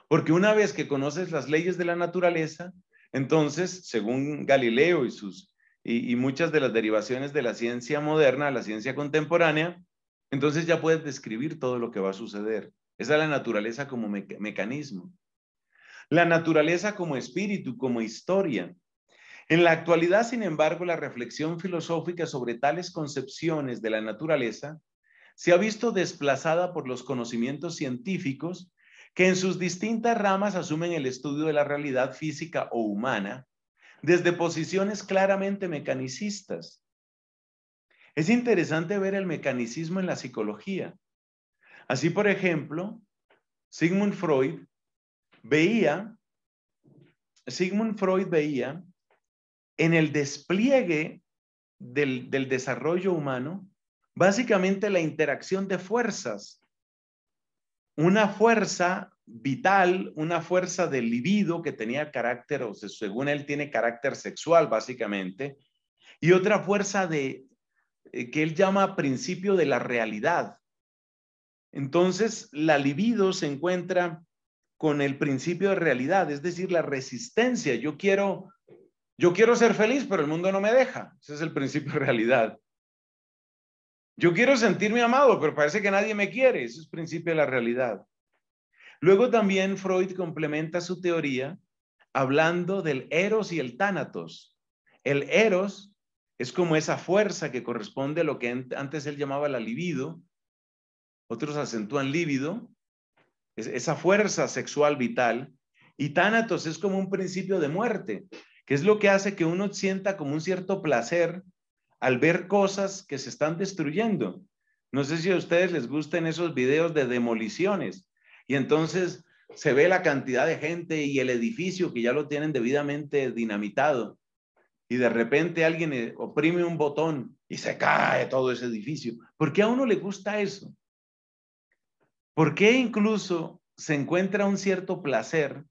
porque una vez que conoces las leyes de la naturaleza, entonces, según Galileo y, sus, y, muchas de las derivaciones de la ciencia moderna, la ciencia contemporánea, entonces ya puedes describir todo lo que va a suceder. Esa es la naturaleza como mecanismo. La naturaleza como espíritu, como historia. En la actualidad, sin embargo, la reflexión filosófica sobre tales concepciones de la naturaleza se ha visto desplazada por los conocimientos científicos que en sus distintas ramas asumen el estudio de la realidad física o humana desde posiciones claramente mecanicistas, es interesante ver el mecanicismo en la psicología. Así, por ejemplo, Sigmund Freud veía, Sigmund Freud veía en el despliegue del, desarrollo humano, básicamente la interacción de fuerzas. Una fuerza vital, una fuerza del libido que tenía carácter, o según él tiene carácter sexual básicamente, y otra fuerza de eh, que él llama principio de la realidad. Entonces, la libido se encuentra con el principio de realidad, es decir, la resistencia. Yo quiero, yo quiero ser feliz, pero el mundo no me deja. Ese es el principio de realidad. Yo quiero sentirme amado, pero parece que nadie me quiere. Ese es el principio de la realidad. Luego también Freud complementa su teoría hablando del eros y el tánatos. El eros es como esa fuerza que corresponde a lo que antes él llamaba la libido, otros acentúan libido, esa fuerza sexual vital, y tánatos es como un principio de muerte, que es lo que hace que uno sienta como un cierto placer al ver cosas que se están destruyendo. No sé si a ustedes les gusten esos videos de demoliciones, y entonces se ve la cantidad de gente y el edificio que ya lo tienen debidamente dinamitado y de repente alguien eh, oprime un botón y se cae todo ese edificio. ¿Por qué a uno le gusta eso? ¿Por qué incluso se encuentra un cierto placer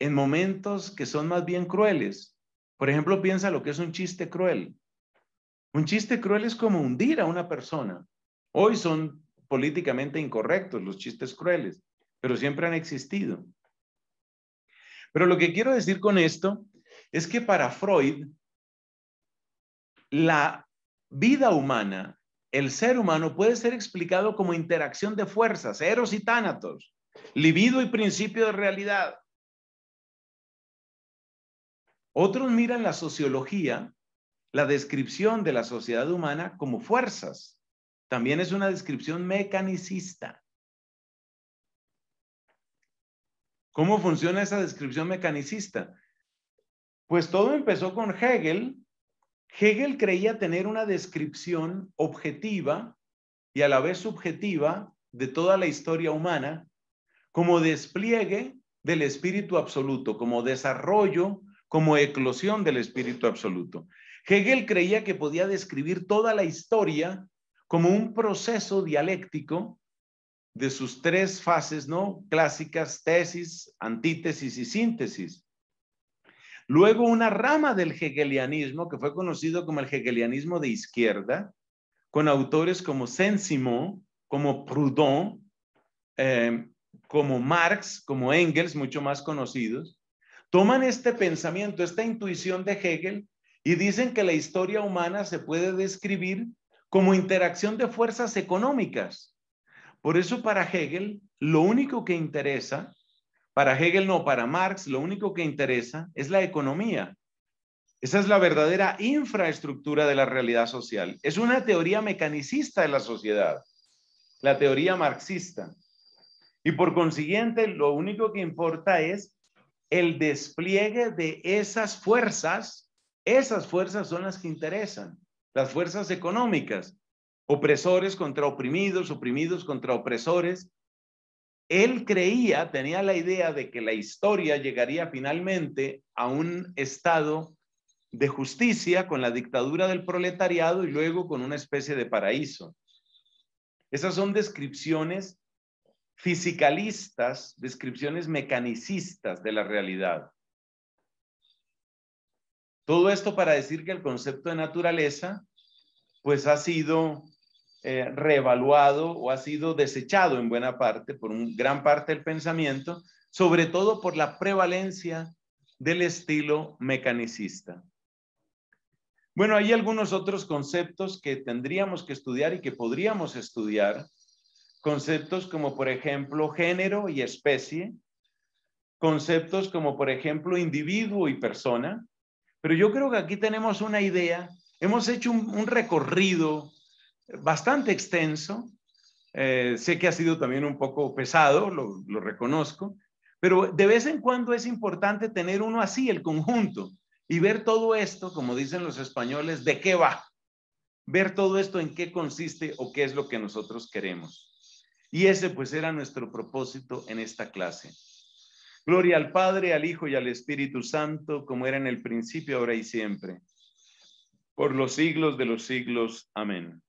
en momentos que son más bien crueles? Por ejemplo, piensa lo que es un chiste cruel. Un chiste cruel es como hundir a una persona. Hoy son políticamente incorrectos los chistes crueles, pero siempre han existido. Pero lo que quiero decir con esto es que para Freud, la vida humana, el ser humano puede ser explicado como interacción de fuerzas, eros y tánatos, libido y principio de realidad. Otros miran la sociología, la descripción de la sociedad humana como fuerzas. También es una descripción mecanicista. ¿Cómo funciona esa descripción mecanicista? Pues todo empezó con Hegel. Hegel creía tener una descripción objetiva y a la vez subjetiva de toda la historia humana como despliegue del espíritu absoluto, como desarrollo, como eclosión del espíritu absoluto. Hegel creía que podía describir toda la historia como un proceso dialéctico de sus tres fases, ¿no? Clásicas, tesis, antítesis y síntesis. Luego una rama del hegelianismo que fue conocido como el hegelianismo de izquierda, con autores como Saint-Simon, como Proudhon, em, como Marx, como Engels, mucho más conocidos, toman este pensamiento, esta intuición de Hegel y dicen que la historia humana se puede describir como interacción de fuerzas económicas. Por eso para Hegel, lo único que interesa para Hegel no, para Marx lo único que interesa es la economía. Esa es la verdadera infraestructura de la realidad social. Es una teoría mecanicista de la sociedad, la teoría marxista. Y por consiguiente, lo único que importa es el despliegue de esas fuerzas. Esas fuerzas son las que interesan, las fuerzas económicas, opresores contra oprimidos, oprimidos contra opresores, él creía, tenía la idea de que la historia llegaría finalmente a un estado de justicia con la dictadura del proletariado y luego con una especie de paraíso. Esas son descripciones fisicalistas, descripciones mecanicistas de la realidad. Todo esto para decir que el concepto de naturaleza, pues ha sido eh, reevaluado o ha sido desechado en buena parte por un gran parte del pensamiento, sobre todo por la prevalencia del estilo mecanicista. Bueno, hay algunos otros conceptos que tendríamos que estudiar y que podríamos estudiar, conceptos como por ejemplo género y especie, conceptos como por ejemplo individuo y persona, pero yo creo que aquí tenemos una idea, hemos hecho un recorrido bastante extenso. Eh, sé que ha sido también un poco pesado, lo reconozco, pero de vez en cuando es importante tener uno así, el conjunto, y ver todo esto, como dicen los españoles, de qué va. Ver todo esto en qué consiste o qué es lo que nosotros queremos. Y ese pues era nuestro propósito en esta clase. Gloria al Padre, al Hijo y al Espíritu Santo, como era en el principio, ahora y siempre, por los siglos de los siglos. Amén.